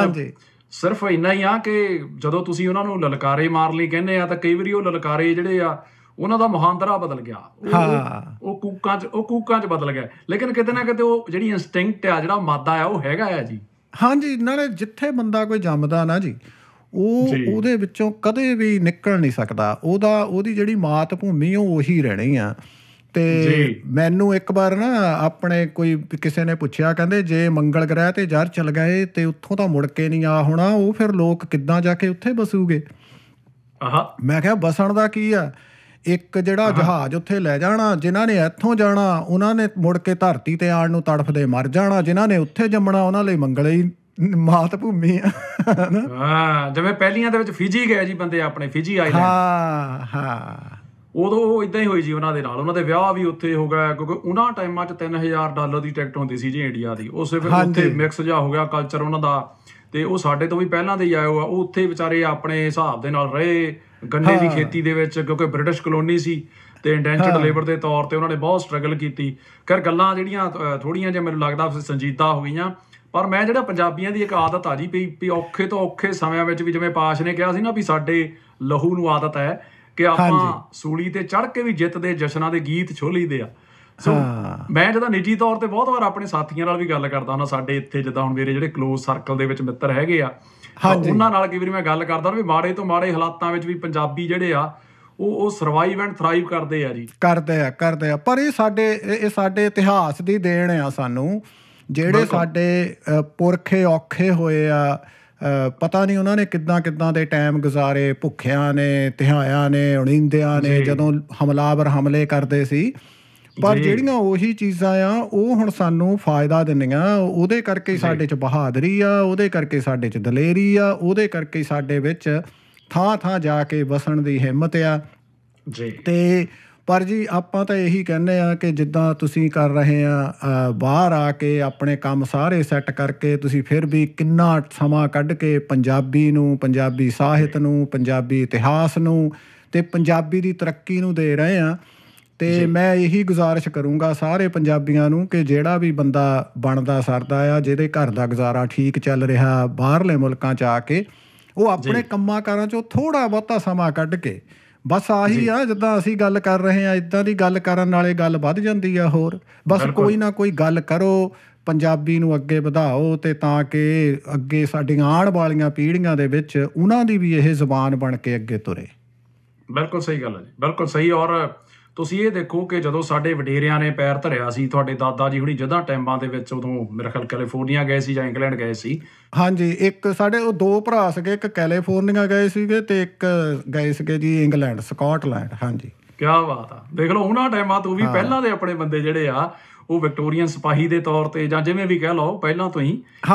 ਸਿਰਫ ਇੰਨਾ ਹੀ ਆ ਕਿ ਜਦੋਂ ਤੁਸੀਂ ਉਹਨਾਂ ਨੂੰ ਲਲਕਾਰੇ ਮਾਰ ਲਈ ਕਹਿੰਦੇ ਆ ਤਾਂ ਕਈ ਵਾਰੀ ਉਹ ਲਲਕਾਰੇ ਜਿਹੜੇ ਆ ਉਹਨਾਂ ਦਾ ਮਹਾਂਦਰਾ ਬਦਲ ਗਿਆ ਹਾਂ ਉਹ ਕੂਕਾਂ 'ਚ ਉਹ ਕੂਕਾਂ 'ਚ ਬਦਲ ਗਿਆ ਲੇਕਿਨ ਕਿਤੇ ਨਾ ਕਿਤੇ ਉਹ ਜਿਹੜੀ ਇਨਸਟਿੰਕਟ ਆ ਜਿਹੜਾ ਮਾਦਾ ਆ ਉਹ ਹੈਗਾ ਆ ਜੀ ਹਾਂਜੀ ਨਾਲੇ ਜਿੱਥੇ ਬੰਦਾ ਕੋਈ ਜੰਮਦਾ ਨਾ ਜੀ ਉਹ ਉਹਦੇ ਵਿੱਚੋਂ ਕਦੇ ਵੀ ਨਿਕਲ ਨਹੀਂ ਸਕਦਾ ਉਹਦਾ ਉਹਦੀ ਜਿਹੜੀ ਮਾਤ ਭੂਮੀ ਉਹ ਉਹੀ ਰਹਿਣੀ ਆ ਤੇ ਮੈਨੂੰ ਇੱਕ ਵਾਰ ਨਾ ਆਪਣੇ ਕੋਈ ਕਿਸੇ ਨੇ ਪੁੱਛਿਆ ਕਹਿੰਦੇ ਜੇ ਮੰਗਲ ਗ੍ਰਹਿ ਤੇ ਜਰ ਚਲ ਗਏ ਤੇ ਉੱਥੋਂ ਤਾਂ ਮੁੜ ਕੇ ਨਹੀਂ ਆ ਹੋਣਾ ਉਹ ਫਿਰ ਲੋਕ ਕਿੱਦਾਂ ਜਾ ਕੇ ਉੱਥੇ ਬਸੂਗੇ ਆਹਾ ਮੈਂ ਕਿਹਾ ਬਸਣ ਦਾ ਕੀ ਆ ਇੱਕ ਜਿਹੜਾ ਜਹਾਜ਼ ਉੱਥੇ ਲੈ ਜਾਣਾ ਜਿਨ੍ਹਾਂ ਨੇ ਇੱਥੋਂ ਜਾਣਾ ਉਹਨਾਂ ਨੇ ਮੁੜ ਕੇ ਧਰਤੀ ਤੇ ਆਣ ਨੂੰ ਤੜਫਦੇ ਮਰ ਜਾਣਾ ਜਿਨ੍ਹਾਂ ਨੇ ਉੱਥੇ ਜੰਮਣਾ ਉਹਨਾਂ ਲਈ ਮੰਗਲ ਹੀ ਮਾਤ ਭੂਮੀ ਆ ਹਾਂ ਜਿਵੇਂ ਪਹਿਲੀਆਂ ਦੇ ਵਿੱਚ ਫਿਜੀ ਗਏ ਜੀ ਬੰਦੇ ਆਪਣੇ ਫਿਜੀ ਆਈਲੈਂਡ ਹਾਂ ਹਾਂ ਉਦੋਂ ਉਹ ਇਦਾਂ ਹੀ ਹੋਈ ਜੀ ਉਹਨਾਂ ਦੇ ਨਾਲ ਉਹਨਾਂ ਦੇ ਵਿਆਹ ਵੀ ਉੱਥੇ ਹੋ ਗਿਆ ਕਿਉਂਕਿ ਉਹਨਾਂ ਟਾਈਮਾਂ 'ਚ 3000 ਡਾਲਰ ਦੀ ਟਿਕਟ ਹੁੰਦੀ ਸੀ ਜੀ ਇੰਡੀਆ ਦੀ ਉਸੇ ਫਿਰ ਉੱਥੇ ਮਿਕਸ ਜਾ ਹੋ ਗਿਆ ਕਲਚਰ ਉਹਨਾਂ ਦਾ ਤੇ ਉਹ ਸਾਡੇ ਤੋਂ ਵੀ ਪਹਿਲਾਂ ਦੇ ਹੀ ਆਏ ਹੋਆ ਉਹ ਉੱਥੇ ਵਿਚਾਰੇ ਆਪਣੇ ਹਿਸਾਬ ਦੇ ਨਾਲ ਰਹੇ ਗੰਨੇ ਦੀ ਖੇਤੀ ਦੇ ਵਿੱਚ ਕਿਉਂਕਿ ਬ੍ਰਿਟਿਸ਼ ਕਲੋਨੀ ਸੀ ਤੇ ਇੰਡੈਂਟਡ ਲੇਬਰ ਦੇ ਤੌਰ ਤੇ ਉਹਨਾਂ ਨੇ ਬਹੁਤ ਸਟਰਗਲ ਕੀਤੀ ਕਰ ਗੱਲਾਂ ਜਿਹੜੀਆਂ ਥੋੜੀਆਂ ਜਿਹਾ ਮੈਨੂੰ ਲੱਗਦਾ ਸੰਜੀਦਾ ਹੋ ਗਈਆਂ ਪਰ ਮੈਂ ਜਿਹੜਾ ਪੰਜਾਬੀਆਂ ਦੀ ਇੱਕ ਆਦਤ ਆ ਜੀ ਵੀ ਔਖੇ ਤੋਂ ਔਖੇ ਸਮਿਆਂ ਵਿੱਚ ਵੀ ਜਿਵੇਂ ਪਾਸ਼ ਨੇ ਕਿਹਾ ਸੀ ਨਾ ਵੀ ਸਾਡੇ ਲਹੂ ਨੂੰ ਆਦਤ ਹੈ ਕਿ ਆਪਾਂ ਸੂਲੀ ਤੇ ਚੜ ਕੇ ਵੀ ਜਿੱਤ ਦੇ ਜਸ਼ਨਾਂ ਦੇ ਗੀਤ ਛੋਲੀ ਦੇ ਆ ਸੋ ਮੈਂ ਜਦਾਂ ਨਿੱਜੀ ਤੌਰ ਤੇ ਬਹੁਤ ਵਾਰ ਆਪਣੇ ਸਾਥੀਆਂ ਨਾਲ ਵੀ ਗੱਲ ਕਰਦਾ ਹਾਂ ਸਾਡੇ ਇੱਥੇ ਜਦਾਂ ਹੁਣ ਮੇਰੇ ਜਿਹੜੇ ਕਲੋਜ਼ ਸਰਕਲ ਦੇ ਵਿੱਚ ਮਿੱਤਰ ਹੈਗੇ ਆ ਉਹਨਾਂ ਨਾਲ ਕਈ ਵਾਰੀ ਮੈਂ ਗੱਲ ਕਰਦਾ ਵੀ ਮਾੜੇ ਤੋਂ ਮਾੜੇ ਹਾਲਾਤਾਂ ਵਿੱਚ ਵੀ ਪੰਜਾਬੀ ਜਿਹੜੇ ਆ ਉਹ ਉਹ ਸਰਵਾਈਵ ਐਂਡ ਥਰਾਈਵ ਕਰਦੇ ਆ ਜੀ ਕਰਦੇ ਆ ਕਰਦੇ ਆ ਪਰ ਇਹ ਸਾਡੇ ਇਹ ਸਾਡੇ ਇਤਿਹਾਸ ਦੀ ਦੇਣ ਆ ਸਾਨੂੰ ਜਿਹੜੇ ਸਾਡੇ ਪੁਰਖੇ ਔਖੇ ਹੋਏ ਆ ਪਤਾ ਨਹੀਂ ਉਹਨਾਂ ਨੇ ਕਿੱਦਾਂ ਕਿੱਦਾਂ ਦੇ ਟਾਈਮ ਗੁਜ਼ਾਰੇ ਭੁੱਖਿਆਂ ਨੇ ਤਿਹਾਇਆਂ ਨੇ ਉਣੀਂਦਿਆਂ ਨੇ ਜਦੋਂ ਹਮਲਾਵਰ ਹਮਲੇ ਕਰਦੇ ਸੀ ਪਰ ਜਿਹੜੀਆਂ ਉਹੀ ਚੀਜ਼ਾਂ ਆ ਉਹ ਹੁਣ ਸਾਨੂੰ ਫਾਇਦਾ ਦਿੰਦੀਆਂ ਉਹਦੇ ਕਰਕੇ ਸਾਡੇ 'ਚ ਬਹਾਦਰੀ ਆ ਉਹਦੇ ਕਰਕੇ ਸਾਡੇ 'ਚ ਦਲੇਰੀ ਆ ਉਹਦੇ ਕਰਕੇ ਸਾਡੇ ਵਿੱਚ ਥਾਂ ਥਾਂ ਜਾ ਕੇ ਵਸਣ ਦੀ ਹਿੰਮਤ ਆ ਜੀ ਤੇ ਪਰ ਜੀ ਆਪਾਂ ਤਾਂ ਇਹੀ ਕਹਿੰਦੇ ਆ ਕਿ ਜਿੱਦਾਂ ਤੁਸੀਂ ਕਰ ਰਹੇ ਆ ਬਾਹਰ ਆ ਕੇ ਆਪਣੇ ਕੰਮ ਸਾਰੇ ਸੈੱਟ ਕਰਕੇ ਤੁਸੀਂ ਫਿਰ ਵੀ ਕਿੰਨਾ ਸਮਾਂ ਕੱਢ ਕੇ ਪੰਜਾਬੀ ਨੂੰ ਪੰਜਾਬੀ ਸਾਹਿਤ ਨੂੰ ਪੰਜਾਬੀ ਇਤਿਹਾਸ ਨੂੰ ਤੇ ਪੰਜਾਬੀ ਦੀ ਤਰੱਕੀ ਨੂੰ ਦੇ ਰਹੇ ਆ ਤੇ ਮੈਂ ਇਹੀ ਗੁਜ਼ਾਰਿਸ਼ ਕਰੂੰਗਾ ਸਾਰੇ ਪੰਜਾਬੀਆਂ ਨੂੰ ਕਿ ਜਿਹੜਾ ਵੀ ਬੰਦਾ ਬਣਦਾ ਸਰਦਾ ਆ ਜਿਹਦੇ ਘਰ ਦਾ ਗੁਜ਼ਾਰਾ ਠੀਕ ਚੱਲ ਰਿਹਾ ਬਾਹਰਲੇ ਮੁਲਕਾਂ 'ਚ ਆ ਕੇ ਉਹ ਆਪਣੇ ਕੰਮਾਂ ਕਾਰਾਂ 'ਚੋਂ ਥੋੜਾ ਬਹੁਤਾ ਸਮਾਂ ਕੱਢ ਕੇ ਬਸ ਆਹੀ ਆ ਜਿੱਦਾਂ ਅਸੀਂ ਗੱਲ ਕਰ ਰਹੇ ਆ ਇਦਾਂ ਦੀ ਗੱਲ ਕਰਨ ਨਾਲੇ ਗੱਲ ਵੱਧ ਜਾਂਦੀ ਆ ਹੋਰ ਬਸ ਕੋਈ ਨਾ ਕੋਈ ਗੱਲ ਕਰੋ ਪੰਜਾਬੀ ਨੂੰ ਅੱਗੇ ਵਧਾਓ ਤੇ ਤਾਂ ਕਿ ਅੱਗੇ ਸਾਡੀਆਂ ਆਣ ਵਾਲੀਆਂ ਪੀੜ੍ਹੀਆਂ ਦੇ ਵਿੱਚ ਉਹਨਾਂ ਦੀ ਵੀ ਇਹ ਜ਼ੁਬਾਨ ਬਣ ਕੇ ਅੱਗੇ ਤੁਰੇ ਬਿਲਕੁਲ ਸਹੀ ਗੱਲ ਹੈ ਜੀ ਬਿਲਕੁਲ ਸਹੀ ਔਰ ਤੁਸੀਂ ਇਹ ਦੇਖੋ ਕਿ ਜਦੋਂ ਸਾਡੇ ਵਡੇਰਿਆਂ ਨੇ ਪੈਰ ਧਰਿਆ ਸੀ ਤੁਹਾਡੇ ਦਾਦਾ ਜੀ ਹੁਣੀ ਜਦਾਂ ਟਾਈਮਾਂ ਦੇ ਵਿੱਚ ਉਦੋਂ ਮੇਰੇ ਖਿਆਲ ਕੈਲੀਫੋਰਨੀਆ ਗਏ ਸੀ ਜਾਂ ਇੰਗਲੈਂਡ ਗਏ ਸੀ ਹਾਂਜੀ ਇੱਕ ਸਾਡੇ ਉਹ ਦੋ ਭਰਾ ਸੀਗੇ ਇੱਕ ਕੈਲੀਫੋਰਨੀਆ ਗਏ ਸੀਗੇ ਤੇ ਇੱਕ ਗਏ ਸੀਗੇ ਜੀ ਇੰਗਲੈਂਡ ਸਕਾਟਲੈਂਡ ਹਾਂਜੀ ਕੀ ਬਾਤ ਆ ਦੇਖ ਲਓ ਉਹਨਾਂ ਟਾਈਮਾਂ ਤੋਂ ਵੀ ਪਹਿਲਾਂ ਦੇ ਆਪਣੇ ਬੰਦੇ ਜਿਹੜੇ ਆ ਉਹ ਵਿਕਟੋਰੀਅਨ ਸਿਪਾਹੀ ਦੇ ਤੌਰ ਤੇ ਜਾਂ ਜਿਵੇਂ ਵੀ ਕਹਿ ਲਓ ਪਹਿਲਾਂ ਤੋਂ ਹੀ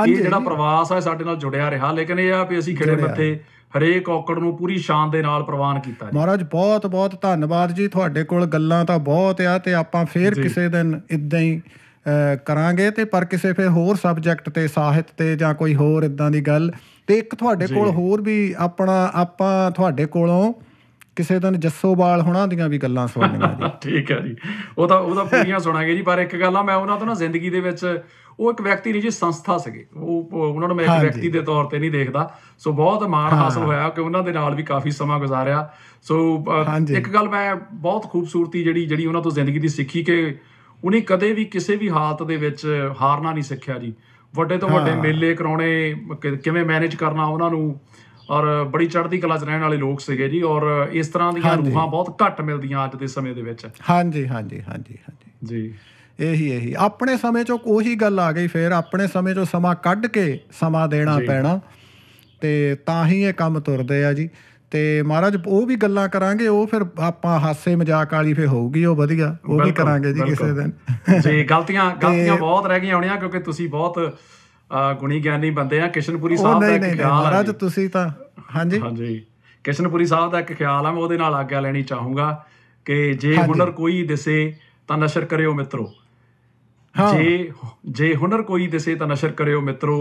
ਇਹ ਜਿਹੜਾ ਪ੍ਰਵਾਸ ਆ ਸਾਡੇ ਨਾਲ ਜੁੜਿਆ ਰਿਹਾ ਲੇਕਿਨ ਇਹ ਆ ਵੀ ਅਸੀਂ ਖੜੇ ਮੱਥੇ ਹਰੇਕ ਔਕੜ ਨੂੰ ਪੂਰੀ ਸ਼ਾਨ ਦੇ ਨਾਲ ਪ੍ਰਵਾਨ ਕੀਤਾ ਜੀ ਮਹਾਰਾਜ ਬਹੁਤ ਬਹੁਤ ਧੰਨਵਾਦ ਜੀ ਤੁਹਾਡੇ ਕੋਲ ਗੱਲਾਂ ਤਾਂ ਬਹੁਤ ਆ ਤੇ ਆਪਾਂ ਫੇਰ ਕਿਸੇ ਦਿਨ ਇਦਾਂ ਹੀ ਕਰਾਂਗੇ ਤੇ ਪਰ ਕਿਸੇ ਫੇ ਹੋਰ ਸਬਜੈਕਟ ਤੇ ਸਾਹਿਤ ਤੇ ਜਾਂ ਕੋਈ ਹੋਰ ਇਦਾਂ ਦੀ ਗੱਲ ਤੇ ਇੱਕ ਤੁਹਾਡੇ ਕੋਲ ਹੋਰ ਵੀ ਆਪਣਾ ਆਪਾਂ ਤੁਹਾਡੇ ਕੋਲੋਂ ਕਿਸੇ ਦਿਨ ਜੱਸੋਵਾਲ ਹੁਣਾਂ ਦੀਆਂ ਵੀ ਗੱਲਾਂ ਸੁਣਨੀਆਂ ਜੀ ਠੀਕ ਹੈ ਜੀ ਉਹ ਤਾਂ ਉਹ ਤਾਂ ਪੂਰੀਆਂ ਸੁਣਾਗੇ ਜੀ ਪਰ ਇੱਕ ਗੱਲ ਆ ਮੈਂ ਉਹਨਾਂ ਤੋਂ ਨਾ ਜ਼ਿੰਦਗੀ ਦੇ ਵਿੱਚ ਉਹ ਇੱਕ ਵਿਅਕਤੀ ਨਹੀਂ ਜੀ ਸੰਸਥਾ ਸੀਗੇ ਉਹ ਉਹਨਾਂ ਨੂੰ ਮੈਂ ਇੱਕ ਵਿਅਕਤੀ ਦੇ ਤੌਰ ਤੇ ਨਹੀਂ ਦੇਖਦਾ ਸੋ ਬਹੁਤ ਮਾਣ ਹਾਸਲ ਹੋਇਆ ਕਿ ਉਹਨਾਂ ਦੇ ਨਾਲ ਵੀ ਕਾਫੀ ਸਮਾਂ ਗੁਜ਼ਾਰਿਆ ਸੋ ਇੱਕ ਗੱਲ ਮੈਂ ਬਹੁਤ ਖੂਬਸੂਰਤੀ ਜਿਹੜੀ ਜਿਹੜੀ ਉਹਨਾਂ ਤੋਂ ਜ਼ਿੰਦਗੀ ਦੀ ਸਿੱਖੀ ਕਿ ਉਹਨੇ ਕਦੇ ਵੀ ਕਿਸੇ ਵੀ ਹਾਲਤ ਦੇ ਵਿੱਚ ਹਾਰਨਾ ਨਹੀਂ ਸਿੱਖਿਆ ਜੀ ਵੱਡੇ ਤੋਂ ਵੱਡੇ ਮੇਲੇ ਕਰਾਉਣੇ ਕਿਵੇਂ ਮੈਨੇਜ ਕਰਨਾ ਉਹਨਾਂ ਨੂੰ ਔਰ ਬੜੀ ਚੜ੍ਹਦੀ ਕਲਾ 'ਚ ਰਹਿਣ ਵਾਲੇ ਲੋਕ ਸੀਗੇ ਜੀ ਔਰ ਇਸ ਤਰ੍ਹਾਂ ਦੀਆਂ ਰੂਹਾਂ ਬਹੁਤ ਘੱਟ ਮਿਲਦੀਆਂ ਅੱਜ ਦੇ ਸਮੇਂ ਦੇ ਵਿੱਚ ਹਾਂਜੀ ਹਾਂਜੀ ਹਾਂਜੀ ਹਾਂਜੀ ਜੀ ਇਹੀ ਇਹੀ ਆਪਣੇ ਸਮੇਂ 'ਚੋਂ ਉਹੀ ਗੱਲ ਆ ਗਈ ਫੇਰ ਆਪਣੇ ਸਮੇਂ 'ਚੋਂ ਸਮਾਂ ਕੱਢ ਕੇ ਸਮਾਂ ਦੇਣਾ ਪੈਣਾ ਤੇ ਤਾਂ ਹੀ ਇਹ ਕੰਮ ਤੁਰਦੇ ਆ ਜੀ ਤੇ ਮਹਾਰਾਜ ਉਹ ਵੀ ਗੱਲਾਂ ਕਰਾਂਗੇ ਉਹ ਫਿਰ ਆਪਾਂ ਹਾਸੇ ਮਜ਼ਾਕ ਵਾਲੀ ਫੇ ਹੋਊਗੀ ਉਹ ਵਧੀਆ ਉਹ ਵੀ ਕਰਾਂਗੇ ਜੀ ਕਿਸੇ ਦਿਨ ਜੀ ਗਲਤੀਆਂ ਗਲਤੀਆਂ ਬਹੁਤ ਰਹਿ ਗਈਆਂ ਹੋਣੀਆਂ ਕਿਉਂਕਿ ਤੁਸੀਂ ਬਹੁਤ ਗੁਣੀ ਗਿਆਨੀ ਬੰਦੇ ਆ ਕਿਸ਼ਨਪੁਰੀ ਸਾਹਿਬ ਦਾ ਇੱਕ ਖਿਆਲ ਆ ਮਹਾਰਾਜ ਤੁਸੀਂ ਤਾਂ ਹਾਂਜੀ ਹਾਂਜੀ ਕਿਸ਼ਨਪੁਰੀ ਸਾਹਿਬ ਦਾ ਇੱਕ ਖਿਆਲ ਆ ਮੈਂ ਉਹਦੇ ਨਾਲ ਆਗਿਆ ਲੈਣੀ ਚਾਹੂੰਗਾ ਕਿ ਜੇ ਗੁਨਰ ਕੋਈ ਦਿਸੇ ਤਾਂ ਨਸ਼ਰ ਕਰਿਓ ਮਿੱਤਰੋ ਜੇ ਜੇ ਹੁਨਰ ਕੋਈ ਦਿਸੇ ਤਾਂ ਨਸ਼ਰ ਕਰਿਓ ਮਿੱਤਰੋ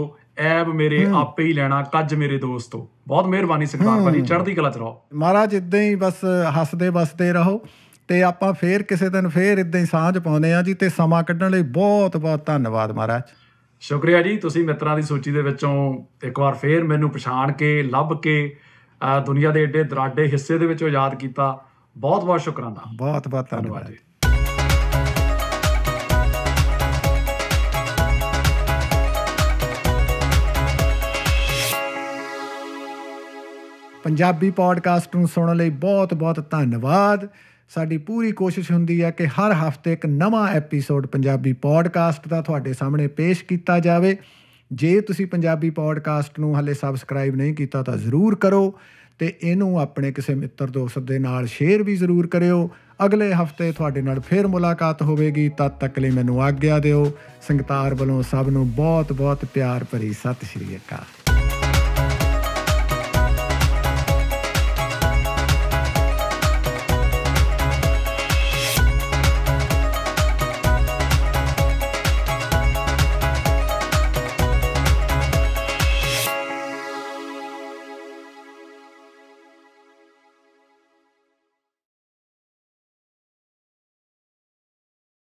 ਐਬ ਮੇਰੇ ਆਪੇ ਹੀ ਲੈਣਾ ਕੱਜ ਮੇਰੇ ਦੋਸਤੋ ਬਹੁਤ ਮਿਹਰਬਾਨੀ ਸਰਕਾਰ ਬਣੀ ਚੜ੍ਹਦੀ ਕਲਾ ਚ ਰਹੋ ਮਹਾਰਾਜ ਇਦਾਂ ਹੀ ਬਸ ਹੱਸਦੇ ਬਸਦੇ ਰਹੋ ਤੇ ਆਪਾਂ ਫੇਰ ਕਿਸੇ ਦਿਨ ਫੇਰ ਇਦਾਂ ਹੀ ਸਾਂਝ ਪਾਉਂਦੇ ਆ ਜੀ ਤੇ ਸਮਾਂ ਕੱਢਣ ਲਈ ਬਹੁਤ ਬਹੁਤ ਧੰਨਵਾਦ ਮਹਾਰਾਜ ਸ਼ੁਕਰੀਆ ਜੀ ਤੁਸੀਂ ਮਿੱਤਰਾਂ ਦੀ ਸੂਚੀ ਦੇ ਵਿੱਚੋਂ ਇੱਕ ਵਾਰ ਫੇਰ ਮੈਨੂੰ ਪਛਾਣ ਕੇ ਲੱਭ ਕੇ ਦੁਨੀਆ ਦੇ ਏਡੇ ਦਰਾਡੇ ਹਿੱਸੇ ਦੇ ਵਿੱਚੋਂ ਯਾਦ ਕੀਤਾ ਬਹੁਤ ਬਹੁਤ ਸ਼ੁਕਰਾਨਾ ਬਹੁਤ ਬਹੁਤ ਧੰਨਵਾਦ ਪੰਜਾਬੀ ਪੋਡਕਾਸਟ ਨੂੰ ਸੁਣਨ ਲਈ ਬਹੁਤ-ਬਹੁਤ ਧੰਨਵਾਦ ਸਾਡੀ ਪੂਰੀ ਕੋਸ਼ਿਸ਼ ਹੁੰਦੀ ਹੈ ਕਿ ਹਰ ਹਫਤੇ ਇੱਕ ਨਵਾਂ ਐਪੀਸੋਡ ਪੰਜਾਬੀ ਪੋਡਕਾਸਟ ਦਾ ਤੁਹਾਡੇ ਸਾਹਮਣੇ ਪੇਸ਼ ਕੀਤਾ ਜਾਵੇ ਜੇ ਤੁਸੀਂ ਪੰਜਾਬੀ ਪੋਡਕਾਸਟ ਨੂੰ ਹਲੇ ਸਬਸਕ੍ਰਾਈਬ ਨਹੀਂ ਕੀਤਾ ਤਾਂ ਜ਼ਰੂਰ ਕਰੋ ਤੇ ਇਹਨੂੰ ਆਪਣੇ ਕਿਸੇ ਮਿੱਤਰ ਦੋਸਤ ਦੇ ਨਾਲ ਸ਼ੇਅਰ ਵੀ ਜ਼ਰੂਰ ਕਰਿਓ ਅਗਲੇ ਹਫਤੇ ਤੁਹਾਡੇ ਨਾਲ ਫੇਰ ਮੁਲਾਕਾਤ ਹੋਵੇਗੀ ਤਦ ਤੱਕ ਲਈ ਮੈਨੂੰ ਆਗਿਆ ਦਿਓ ਸੰਗਤਾਰ ਵੱਲੋਂ ਸਭ ਨੂੰ ਬਹੁਤ-ਬਹੁਤ ਪਿਆਰ ਭਰੀ ਸਤਿ ਸ਼੍ਰੀ ਅਕਾਲ